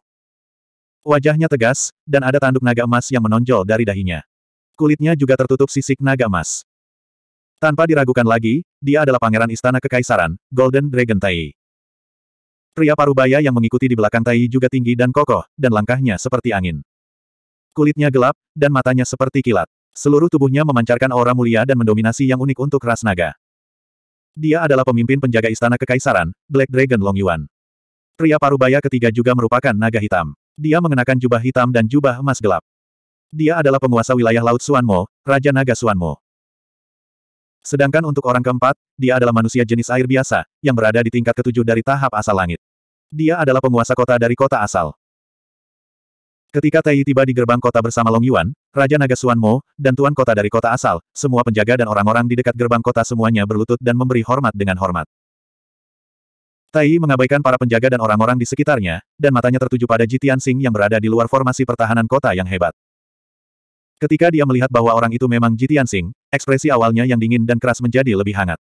Wajahnya tegas, dan ada tanduk naga emas yang menonjol dari dahinya. Kulitnya juga tertutup sisik naga emas. Tanpa diragukan lagi, dia adalah pangeran istana kekaisaran, Golden Dragon Tai. Pria parubaya yang mengikuti di belakang Tai juga tinggi dan kokoh, dan langkahnya seperti angin. Kulitnya gelap, dan matanya seperti kilat. Seluruh tubuhnya memancarkan aura mulia dan mendominasi yang unik untuk ras naga. Dia adalah pemimpin penjaga istana kekaisaran, Black Dragon Long Yuan. Pria parubaya ketiga juga merupakan naga hitam. Dia mengenakan jubah hitam dan jubah emas gelap. Dia adalah penguasa wilayah Laut Suanmo, Raja Naga Suanmo. Sedangkan untuk orang keempat, dia adalah manusia jenis air biasa, yang berada di tingkat ketujuh dari tahap asal langit. Dia adalah penguasa kota dari kota asal. Ketika Tai tiba di gerbang kota bersama Long Yuan, Raja Naga Suan Mo, dan Tuan Kota dari kota asal, semua penjaga dan orang-orang di dekat gerbang kota semuanya berlutut dan memberi hormat dengan hormat. Tai mengabaikan para penjaga dan orang-orang di sekitarnya, dan matanya tertuju pada Ji Tianxing yang berada di luar formasi pertahanan kota yang hebat. Ketika dia melihat bahwa orang itu memang Ji Tianxing, ekspresi awalnya yang dingin dan keras menjadi lebih hangat.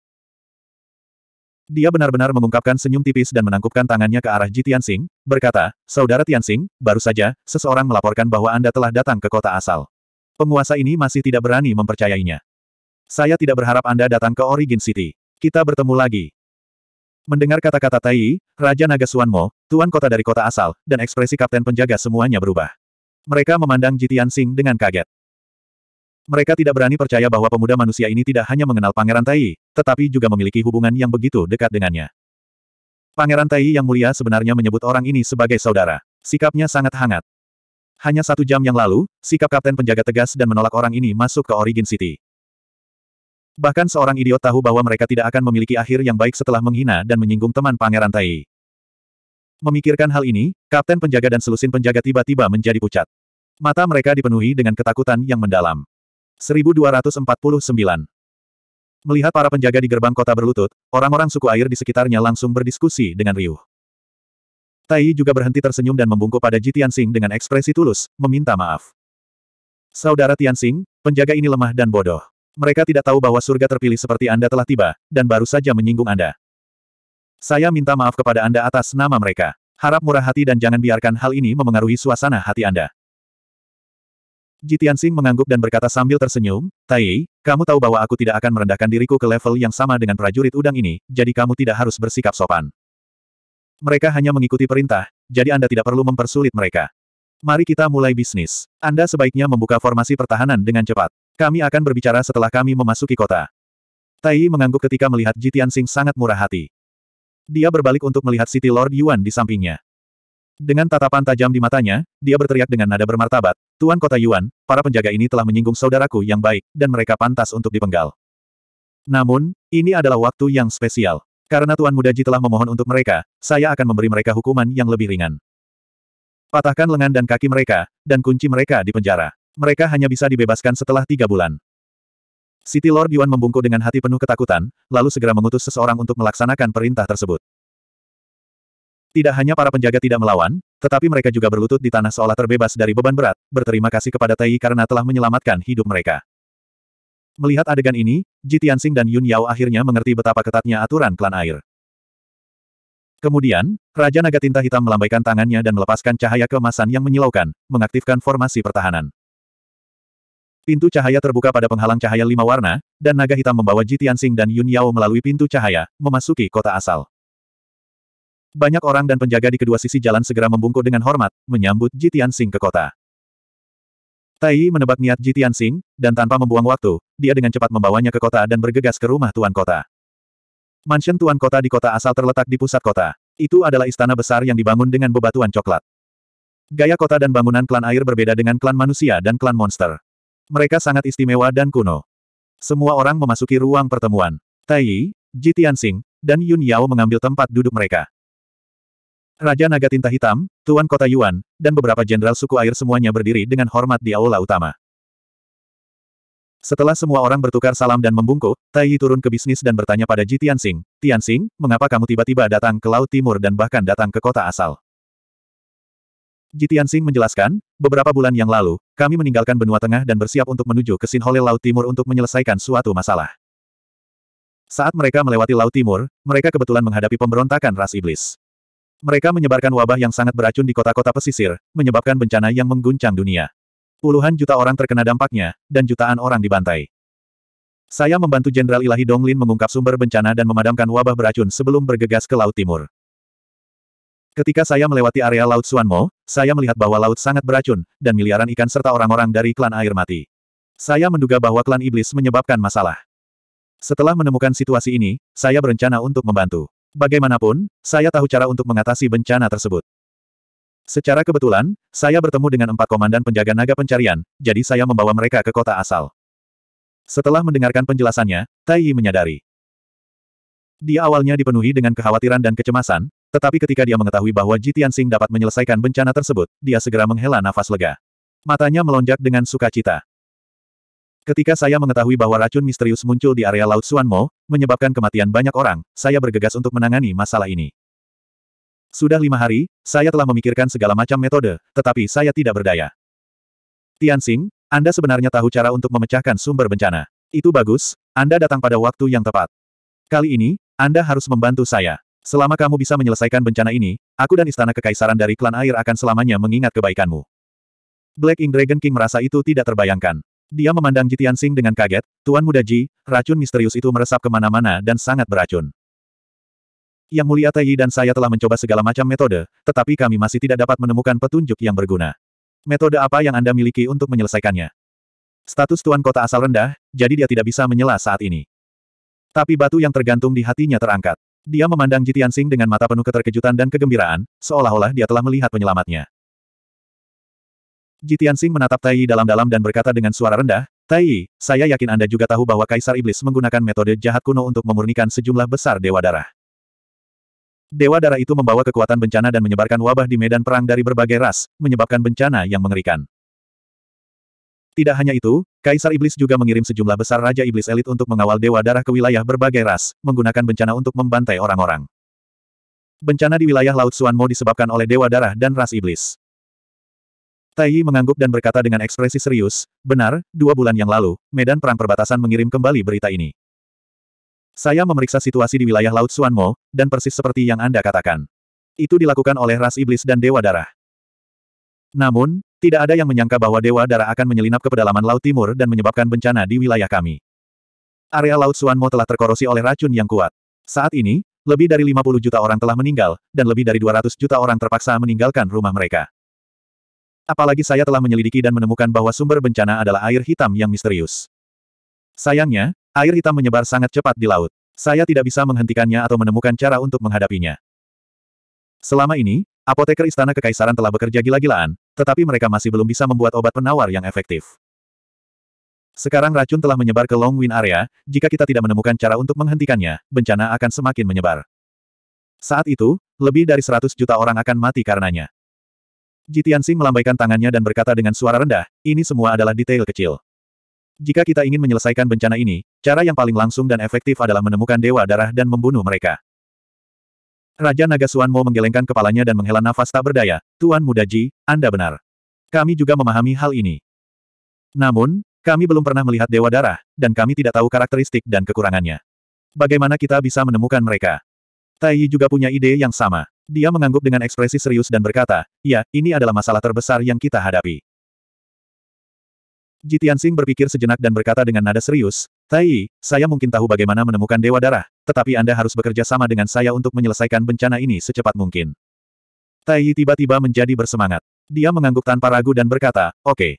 Dia benar-benar mengungkapkan senyum tipis dan menangkupkan tangannya ke arah Ji Tianxing, berkata, Saudara Tianxing, baru saja, seseorang melaporkan bahwa Anda telah datang ke kota asal. Penguasa ini masih tidak berani mempercayainya. Saya tidak berharap Anda datang ke Origin City. Kita bertemu lagi. Mendengar kata-kata Tai, Raja Naga Suanmo, tuan kota dari kota asal, dan ekspresi kapten penjaga semuanya berubah. Mereka memandang Jitian Tianxing dengan kaget. Mereka tidak berani percaya bahwa pemuda manusia ini tidak hanya mengenal Pangeran Tai, tetapi juga memiliki hubungan yang begitu dekat dengannya. Pangeran Tai yang mulia sebenarnya menyebut orang ini sebagai saudara. Sikapnya sangat hangat. Hanya satu jam yang lalu, sikap kapten penjaga tegas dan menolak orang ini masuk ke Origin City. Bahkan seorang idiot tahu bahwa mereka tidak akan memiliki akhir yang baik setelah menghina dan menyinggung teman Pangeran Tai. Memikirkan hal ini, kapten penjaga dan selusin penjaga tiba-tiba menjadi pucat. Mata mereka dipenuhi dengan ketakutan yang mendalam. 1249 Melihat para penjaga di gerbang kota berlutut, orang-orang suku air di sekitarnya langsung berdiskusi dengan riuh. Tai juga berhenti tersenyum dan membungkuk pada Ji Tianxing dengan ekspresi tulus, meminta maaf. Saudara Tianxing, penjaga ini lemah dan bodoh. Mereka tidak tahu bahwa surga terpilih seperti Anda telah tiba, dan baru saja menyinggung Anda. Saya minta maaf kepada Anda atas nama mereka. Harap murah hati dan jangan biarkan hal ini memengaruhi suasana hati Anda. Jitian Sing mengangguk dan berkata sambil tersenyum, Tai, kamu tahu bahwa aku tidak akan merendahkan diriku ke level yang sama dengan prajurit udang ini, jadi kamu tidak harus bersikap sopan. Mereka hanya mengikuti perintah, jadi Anda tidak perlu mempersulit mereka. Mari kita mulai bisnis. Anda sebaiknya membuka formasi pertahanan dengan cepat. Kami akan berbicara setelah kami memasuki kota. Tai mengangguk ketika melihat Jitian Sing sangat murah hati. Dia berbalik untuk melihat City Lord Yuan di sampingnya. Dengan tatapan tajam di matanya, dia berteriak dengan nada bermartabat, Tuan Kota Yuan, para penjaga ini telah menyinggung saudaraku yang baik, dan mereka pantas untuk dipenggal. Namun, ini adalah waktu yang spesial. Karena Tuan Muda Ji telah memohon untuk mereka, saya akan memberi mereka hukuman yang lebih ringan. Patahkan lengan dan kaki mereka, dan kunci mereka di penjara. Mereka hanya bisa dibebaskan setelah tiga bulan. City Lord Yuan membungkuk dengan hati penuh ketakutan, lalu segera mengutus seseorang untuk melaksanakan perintah tersebut. Tidak hanya para penjaga tidak melawan, tetapi mereka juga berlutut di tanah seolah terbebas dari beban berat, berterima kasih kepada Tai karena telah menyelamatkan hidup mereka. Melihat adegan ini, Ji Tianxing dan Yun Yao akhirnya mengerti betapa ketatnya aturan klan air. Kemudian, Raja Naga Tinta Hitam melambaikan tangannya dan melepaskan cahaya keemasan yang menyilaukan, mengaktifkan formasi pertahanan. Pintu cahaya terbuka pada penghalang cahaya lima warna, dan naga hitam membawa Jitiansing dan Yun Yao melalui pintu cahaya, memasuki kota asal. Banyak orang dan penjaga di kedua sisi jalan segera membungkuk dengan hormat, menyambut Ji Tianxing ke kota. Tai Yi menebak niat Ji Tianxing, dan tanpa membuang waktu, dia dengan cepat membawanya ke kota dan bergegas ke rumah tuan kota. Mansion tuan kota di kota asal terletak di pusat kota. Itu adalah istana besar yang dibangun dengan bebatuan coklat. Gaya kota dan bangunan klan air berbeda dengan klan manusia dan klan monster. Mereka sangat istimewa dan kuno. Semua orang memasuki ruang pertemuan. Tai Yi, Ji dan Yun Yao mengambil tempat duduk mereka. Raja Naga Tinta Hitam, Tuan Kota Yuan, dan beberapa jenderal suku air semuanya berdiri dengan hormat di aula utama. Setelah semua orang bertukar salam dan membungkuk, Tai Yi turun ke bisnis dan bertanya pada Ji Tianxing, Tianxing, mengapa kamu tiba-tiba datang ke Laut Timur dan bahkan datang ke kota asal? Ji Tianxing menjelaskan, beberapa bulan yang lalu, kami meninggalkan benua tengah dan bersiap untuk menuju ke Sinhole Laut Timur untuk menyelesaikan suatu masalah. Saat mereka melewati Laut Timur, mereka kebetulan menghadapi pemberontakan ras iblis. Mereka menyebarkan wabah yang sangat beracun di kota-kota pesisir, menyebabkan bencana yang mengguncang dunia. Puluhan juta orang terkena dampaknya, dan jutaan orang dibantai. Saya membantu Jenderal Ilahi Donglin mengungkap sumber bencana dan memadamkan wabah beracun sebelum bergegas ke Laut Timur. Ketika saya melewati area Laut Suanmo, saya melihat bahwa laut sangat beracun, dan miliaran ikan serta orang-orang dari klan air mati. Saya menduga bahwa klan iblis menyebabkan masalah. Setelah menemukan situasi ini, saya berencana untuk membantu. Bagaimanapun, saya tahu cara untuk mengatasi bencana tersebut. Secara kebetulan, saya bertemu dengan empat komandan penjaga naga pencarian, jadi saya membawa mereka ke kota asal. Setelah mendengarkan penjelasannya, Tai Yi menyadari. Dia awalnya dipenuhi dengan kekhawatiran dan kecemasan, tetapi ketika dia mengetahui bahwa Jitian Tianxing dapat menyelesaikan bencana tersebut, dia segera menghela nafas lega. Matanya melonjak dengan sukacita. Ketika saya mengetahui bahwa racun misterius muncul di area Laut Suanmo, menyebabkan kematian banyak orang, saya bergegas untuk menangani masalah ini. Sudah lima hari, saya telah memikirkan segala macam metode, tetapi saya tidak berdaya. Tianxing, Anda sebenarnya tahu cara untuk memecahkan sumber bencana. Itu bagus, Anda datang pada waktu yang tepat. Kali ini, Anda harus membantu saya. Selama kamu bisa menyelesaikan bencana ini, aku dan istana kekaisaran dari klan air akan selamanya mengingat kebaikanmu. Black Ink Dragon King merasa itu tidak terbayangkan. Dia memandang Jitian Sing dengan kaget, Tuan Muda Ji, racun misterius itu meresap kemana-mana dan sangat beracun. Yang Mulia Taiyi dan saya telah mencoba segala macam metode, tetapi kami masih tidak dapat menemukan petunjuk yang berguna. Metode apa yang Anda miliki untuk menyelesaikannya? Status Tuan Kota asal rendah, jadi dia tidak bisa menyela saat ini. Tapi batu yang tergantung di hatinya terangkat. Dia memandang Jitian Sing dengan mata penuh keterkejutan dan kegembiraan, seolah-olah dia telah melihat penyelamatnya. Jitian Sing menatap Tai dalam-dalam dan berkata dengan suara rendah, Tai, saya yakin Anda juga tahu bahwa Kaisar Iblis menggunakan metode jahat kuno untuk memurnikan sejumlah besar Dewa Darah. Dewa Darah itu membawa kekuatan bencana dan menyebarkan wabah di medan perang dari berbagai ras, menyebabkan bencana yang mengerikan. Tidak hanya itu, Kaisar Iblis juga mengirim sejumlah besar Raja Iblis elit untuk mengawal Dewa Darah ke wilayah berbagai ras, menggunakan bencana untuk membantai orang-orang. Bencana di wilayah Laut Suan disebabkan oleh Dewa Darah dan ras Iblis. Tai mengangguk dan berkata dengan ekspresi serius, benar, dua bulan yang lalu, Medan Perang Perbatasan mengirim kembali berita ini. Saya memeriksa situasi di wilayah Laut Suanmo, dan persis seperti yang Anda katakan. Itu dilakukan oleh ras iblis dan Dewa Darah. Namun, tidak ada yang menyangka bahwa Dewa Darah akan menyelinap ke pedalaman Laut Timur dan menyebabkan bencana di wilayah kami. Area Laut Suanmo telah terkorosi oleh racun yang kuat. Saat ini, lebih dari 50 juta orang telah meninggal, dan lebih dari 200 juta orang terpaksa meninggalkan rumah mereka. Apalagi saya telah menyelidiki dan menemukan bahwa sumber bencana adalah air hitam yang misterius. Sayangnya, air hitam menyebar sangat cepat di laut. Saya tidak bisa menghentikannya atau menemukan cara untuk menghadapinya. Selama ini, apoteker Istana Kekaisaran telah bekerja gila-gilaan, tetapi mereka masih belum bisa membuat obat penawar yang efektif. Sekarang racun telah menyebar ke Long Wind area, jika kita tidak menemukan cara untuk menghentikannya, bencana akan semakin menyebar. Saat itu, lebih dari 100 juta orang akan mati karenanya. Jitiansing melambaikan tangannya dan berkata dengan suara rendah, ini semua adalah detail kecil. Jika kita ingin menyelesaikan bencana ini, cara yang paling langsung dan efektif adalah menemukan dewa darah dan membunuh mereka. Raja Naga Suanmo menggelengkan kepalanya dan menghela nafas tak berdaya, Tuan Muda Ji, Anda benar. Kami juga memahami hal ini. Namun, kami belum pernah melihat dewa darah, dan kami tidak tahu karakteristik dan kekurangannya. Bagaimana kita bisa menemukan mereka? Tai juga punya ide yang sama. Dia mengangguk dengan ekspresi serius dan berkata, ya, ini adalah masalah terbesar yang kita hadapi. Jitiansing berpikir sejenak dan berkata dengan nada serius, Tai, saya mungkin tahu bagaimana menemukan Dewa Darah, tetapi Anda harus bekerja sama dengan saya untuk menyelesaikan bencana ini secepat mungkin. Tai tiba-tiba menjadi bersemangat. Dia mengangguk tanpa ragu dan berkata, oke. Okay.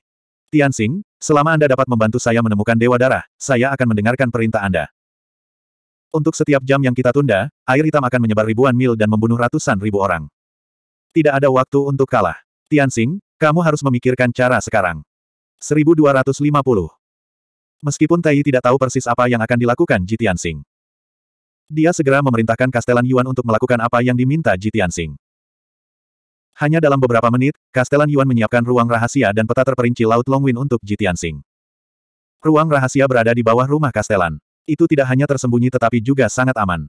selama Anda dapat membantu saya menemukan Dewa Darah, saya akan mendengarkan perintah Anda. Untuk setiap jam yang kita tunda, air hitam akan menyebar ribuan mil dan membunuh ratusan ribu orang. Tidak ada waktu untuk kalah. Tianxing, kamu harus memikirkan cara sekarang. 1250. Meskipun Tai tidak tahu persis apa yang akan dilakukan Ji Tianxing. Dia segera memerintahkan Kastelan Yuan untuk melakukan apa yang diminta Ji Tianxing. Hanya dalam beberapa menit, Kastelan Yuan menyiapkan ruang rahasia dan peta terperinci Laut Longwin untuk Ji Tianxing. Ruang rahasia berada di bawah rumah Kastelan. Itu tidak hanya tersembunyi tetapi juga sangat aman.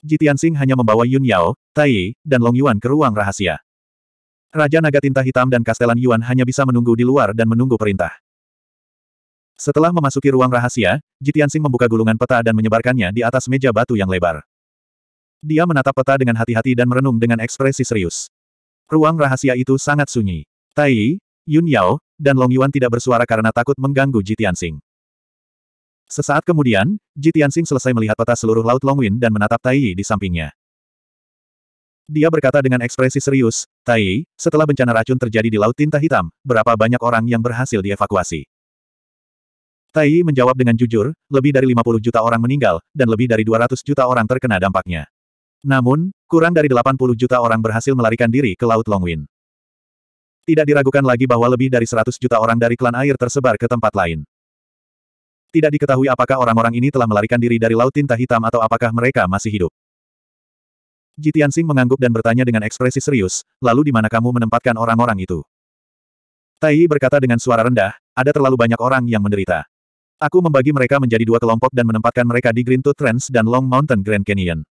Jitiansing hanya membawa Yun Yao, Tai Yi, dan Long Yuan ke ruang rahasia. Raja Naga Tinta Hitam dan Kastelan Yuan hanya bisa menunggu di luar dan menunggu perintah. Setelah memasuki ruang rahasia, Jitiansing membuka gulungan peta dan menyebarkannya di atas meja batu yang lebar. Dia menatap peta dengan hati-hati dan merenung dengan ekspresi serius. Ruang rahasia itu sangat sunyi. Tai Yi, Yun Yao, dan Long Yuan tidak bersuara karena takut mengganggu Jitiansing. Sesaat kemudian, Ji Tianxing selesai melihat peta seluruh Laut Longwin dan menatap Tai Yi di sampingnya. Dia berkata dengan ekspresi serius, Tai Yi, setelah bencana racun terjadi di Laut Tinta Hitam, berapa banyak orang yang berhasil dievakuasi? Tai Yi menjawab dengan jujur, lebih dari 50 juta orang meninggal, dan lebih dari 200 juta orang terkena dampaknya. Namun, kurang dari 80 juta orang berhasil melarikan diri ke Laut Longwin. Tidak diragukan lagi bahwa lebih dari 100 juta orang dari klan air tersebar ke tempat lain. Tidak diketahui apakah orang-orang ini telah melarikan diri dari Laut Tinta Hitam atau apakah mereka masih hidup. Jitian Sing mengangguk dan bertanya dengan ekspresi serius, lalu di mana kamu menempatkan orang-orang itu? Tai berkata dengan suara rendah, ada terlalu banyak orang yang menderita. Aku membagi mereka menjadi dua kelompok dan menempatkan mereka di Green Tooth Trends dan Long Mountain Grand Canyon.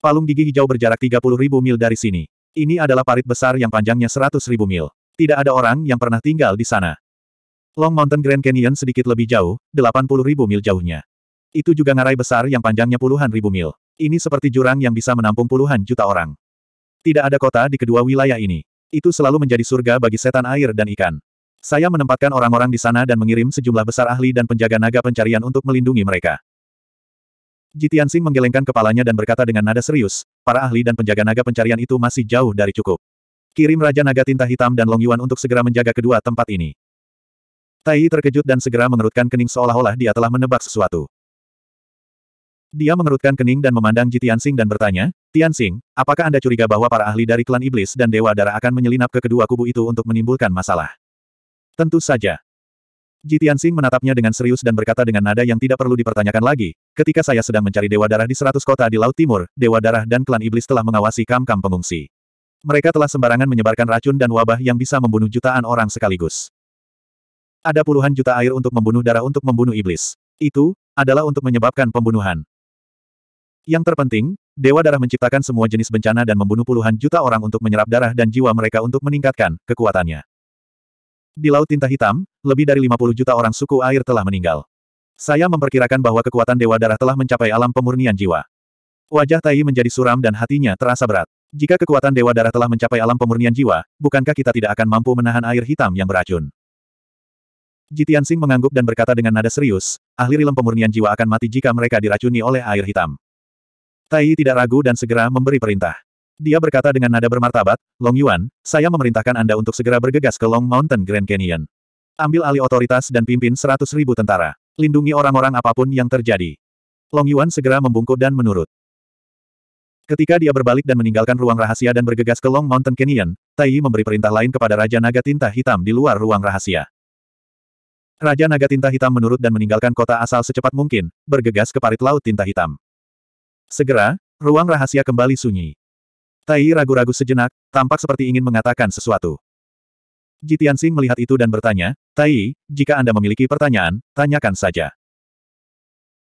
Palung gigi hijau berjarak ribu mil dari sini. Ini adalah parit besar yang panjangnya ribu mil. Tidak ada orang yang pernah tinggal di sana. Long Mountain Grand Canyon sedikit lebih jauh, ribu mil jauhnya. Itu juga ngarai besar yang panjangnya puluhan ribu mil. Ini seperti jurang yang bisa menampung puluhan juta orang. Tidak ada kota di kedua wilayah ini. Itu selalu menjadi surga bagi setan air dan ikan. Saya menempatkan orang-orang di sana dan mengirim sejumlah besar ahli dan penjaga naga pencarian untuk melindungi mereka. Jitian Sing menggelengkan kepalanya dan berkata dengan nada serius, para ahli dan penjaga naga pencarian itu masih jauh dari cukup. Kirim Raja Naga Tinta Hitam dan Long Yuan untuk segera menjaga kedua tempat ini. Tai terkejut dan segera mengerutkan kening seolah-olah dia telah menebak sesuatu. Dia mengerutkan kening dan memandang Ji Tianxing dan bertanya, Tianxing, apakah Anda curiga bahwa para ahli dari klan iblis dan dewa darah akan menyelinap ke kedua kubu itu untuk menimbulkan masalah? Tentu saja. Ji Tianxing menatapnya dengan serius dan berkata dengan nada yang tidak perlu dipertanyakan lagi, ketika saya sedang mencari dewa darah di seratus kota di Laut Timur, dewa darah dan klan iblis telah mengawasi kam-kam pengungsi. Mereka telah sembarangan menyebarkan racun dan wabah yang bisa membunuh jutaan orang sekaligus. Ada puluhan juta air untuk membunuh darah untuk membunuh iblis. Itu, adalah untuk menyebabkan pembunuhan. Yang terpenting, Dewa Darah menciptakan semua jenis bencana dan membunuh puluhan juta orang untuk menyerap darah dan jiwa mereka untuk meningkatkan kekuatannya. Di Laut Tinta Hitam, lebih dari 50 juta orang suku air telah meninggal. Saya memperkirakan bahwa kekuatan Dewa Darah telah mencapai alam pemurnian jiwa. Wajah Tai menjadi suram dan hatinya terasa berat. Jika kekuatan Dewa Darah telah mencapai alam pemurnian jiwa, bukankah kita tidak akan mampu menahan air hitam yang beracun? Jitian Sing mengangguk dan berkata dengan nada serius, ahli rilem pemurnian jiwa akan mati jika mereka diracuni oleh air hitam. Tai tidak ragu dan segera memberi perintah. Dia berkata dengan nada bermartabat, Long Yuan, saya memerintahkan Anda untuk segera bergegas ke Long Mountain Grand Canyon. Ambil alih otoritas dan pimpin seratus ribu tentara. Lindungi orang-orang apapun yang terjadi. Long Yuan segera membungkuk dan menurut. Ketika dia berbalik dan meninggalkan ruang rahasia dan bergegas ke Long Mountain Canyon, Tai memberi perintah lain kepada Raja Naga Tinta Hitam di luar ruang rahasia. Raja Naga Tinta Hitam menurut dan meninggalkan kota asal secepat mungkin, bergegas ke parit laut tinta hitam. Segera, ruang rahasia kembali sunyi. Tai ragu-ragu sejenak, tampak seperti ingin mengatakan sesuatu. Jitian Sing melihat itu dan bertanya, Tai, jika Anda memiliki pertanyaan, tanyakan saja.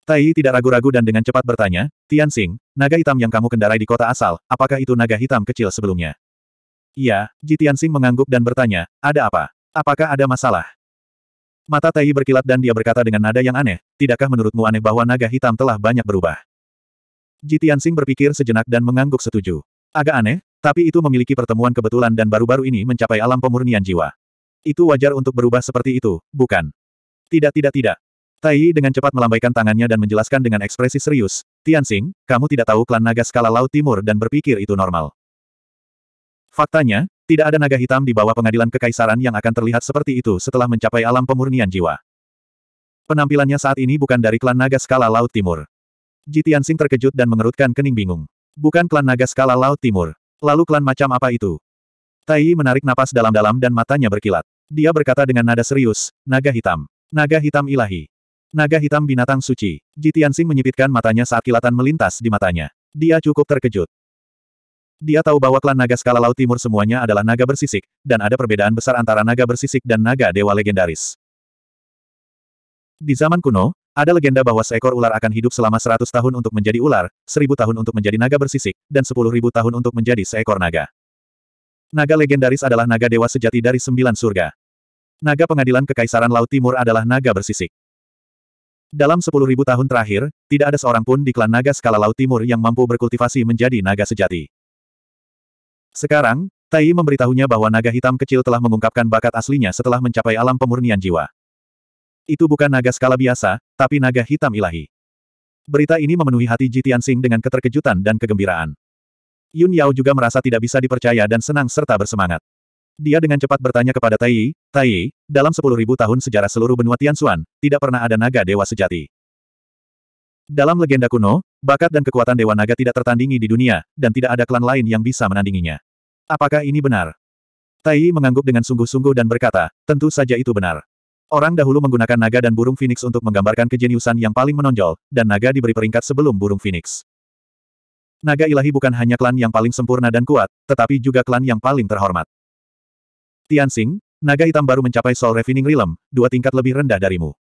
Tai tidak ragu-ragu dan dengan cepat bertanya, Tian Sing, naga hitam yang kamu kendarai di kota asal, apakah itu naga hitam kecil sebelumnya? Iya, Jitian Sing mengangguk dan bertanya, ada apa? Apakah ada masalah? Mata Tai berkilat dan dia berkata dengan nada yang aneh, tidakkah menurutmu aneh bahwa naga hitam telah banyak berubah? Jitian Sing berpikir sejenak dan mengangguk setuju. Agak aneh, tapi itu memiliki pertemuan kebetulan dan baru-baru ini mencapai alam pemurnian jiwa. Itu wajar untuk berubah seperti itu, bukan? Tidak tidak tidak. Tai dengan cepat melambaikan tangannya dan menjelaskan dengan ekspresi serius, Tian kamu tidak tahu klan naga skala laut timur dan berpikir itu normal. Faktanya, tidak ada naga hitam di bawah pengadilan kekaisaran yang akan terlihat seperti itu setelah mencapai alam pemurnian jiwa. Penampilannya saat ini bukan dari klan naga skala Laut Timur. Jitiansing terkejut dan mengerutkan kening bingung. Bukan klan naga skala Laut Timur. Lalu klan macam apa itu? Tai menarik napas dalam-dalam dan matanya berkilat. Dia berkata dengan nada serius, naga hitam. Naga hitam ilahi. Naga hitam binatang suci. Jitiansing menyipitkan matanya saat kilatan melintas di matanya. Dia cukup terkejut. Dia tahu bahwa klan naga skala laut timur semuanya adalah naga bersisik, dan ada perbedaan besar antara naga bersisik dan naga dewa legendaris. Di zaman kuno, ada legenda bahwa seekor ular akan hidup selama seratus tahun untuk menjadi ular, seribu tahun untuk menjadi naga bersisik, dan sepuluh ribu tahun untuk menjadi seekor naga. Naga legendaris adalah naga dewa sejati dari sembilan surga. Naga pengadilan Kekaisaran Laut Timur adalah naga bersisik. Dalam sepuluh ribu tahun terakhir, tidak ada seorang pun di klan naga skala Laut Timur yang mampu berkultivasi menjadi naga sejati. Sekarang, Tai memberitahunya bahwa naga hitam kecil telah mengungkapkan bakat aslinya setelah mencapai alam pemurnian jiwa. Itu bukan naga skala biasa, tapi naga hitam ilahi. Berita ini memenuhi hati Ji Tianxing dengan keterkejutan dan kegembiraan. Yun Yao juga merasa tidak bisa dipercaya dan senang serta bersemangat. Dia dengan cepat bertanya kepada Tai, Tai, dalam sepuluh ribu tahun sejarah seluruh benua Tianxuan, tidak pernah ada naga dewa sejati. Dalam legenda kuno, Bakat dan kekuatan Dewa Naga tidak tertandingi di dunia, dan tidak ada klan lain yang bisa menandinginya. Apakah ini benar? Tai mengangguk dengan sungguh-sungguh dan berkata, tentu saja itu benar. Orang dahulu menggunakan naga dan burung phoenix untuk menggambarkan kejeniusan yang paling menonjol, dan naga diberi peringkat sebelum burung phoenix. Naga ilahi bukan hanya klan yang paling sempurna dan kuat, tetapi juga klan yang paling terhormat. Tianxing, naga hitam baru mencapai Soul Refining Realm, dua tingkat lebih rendah darimu.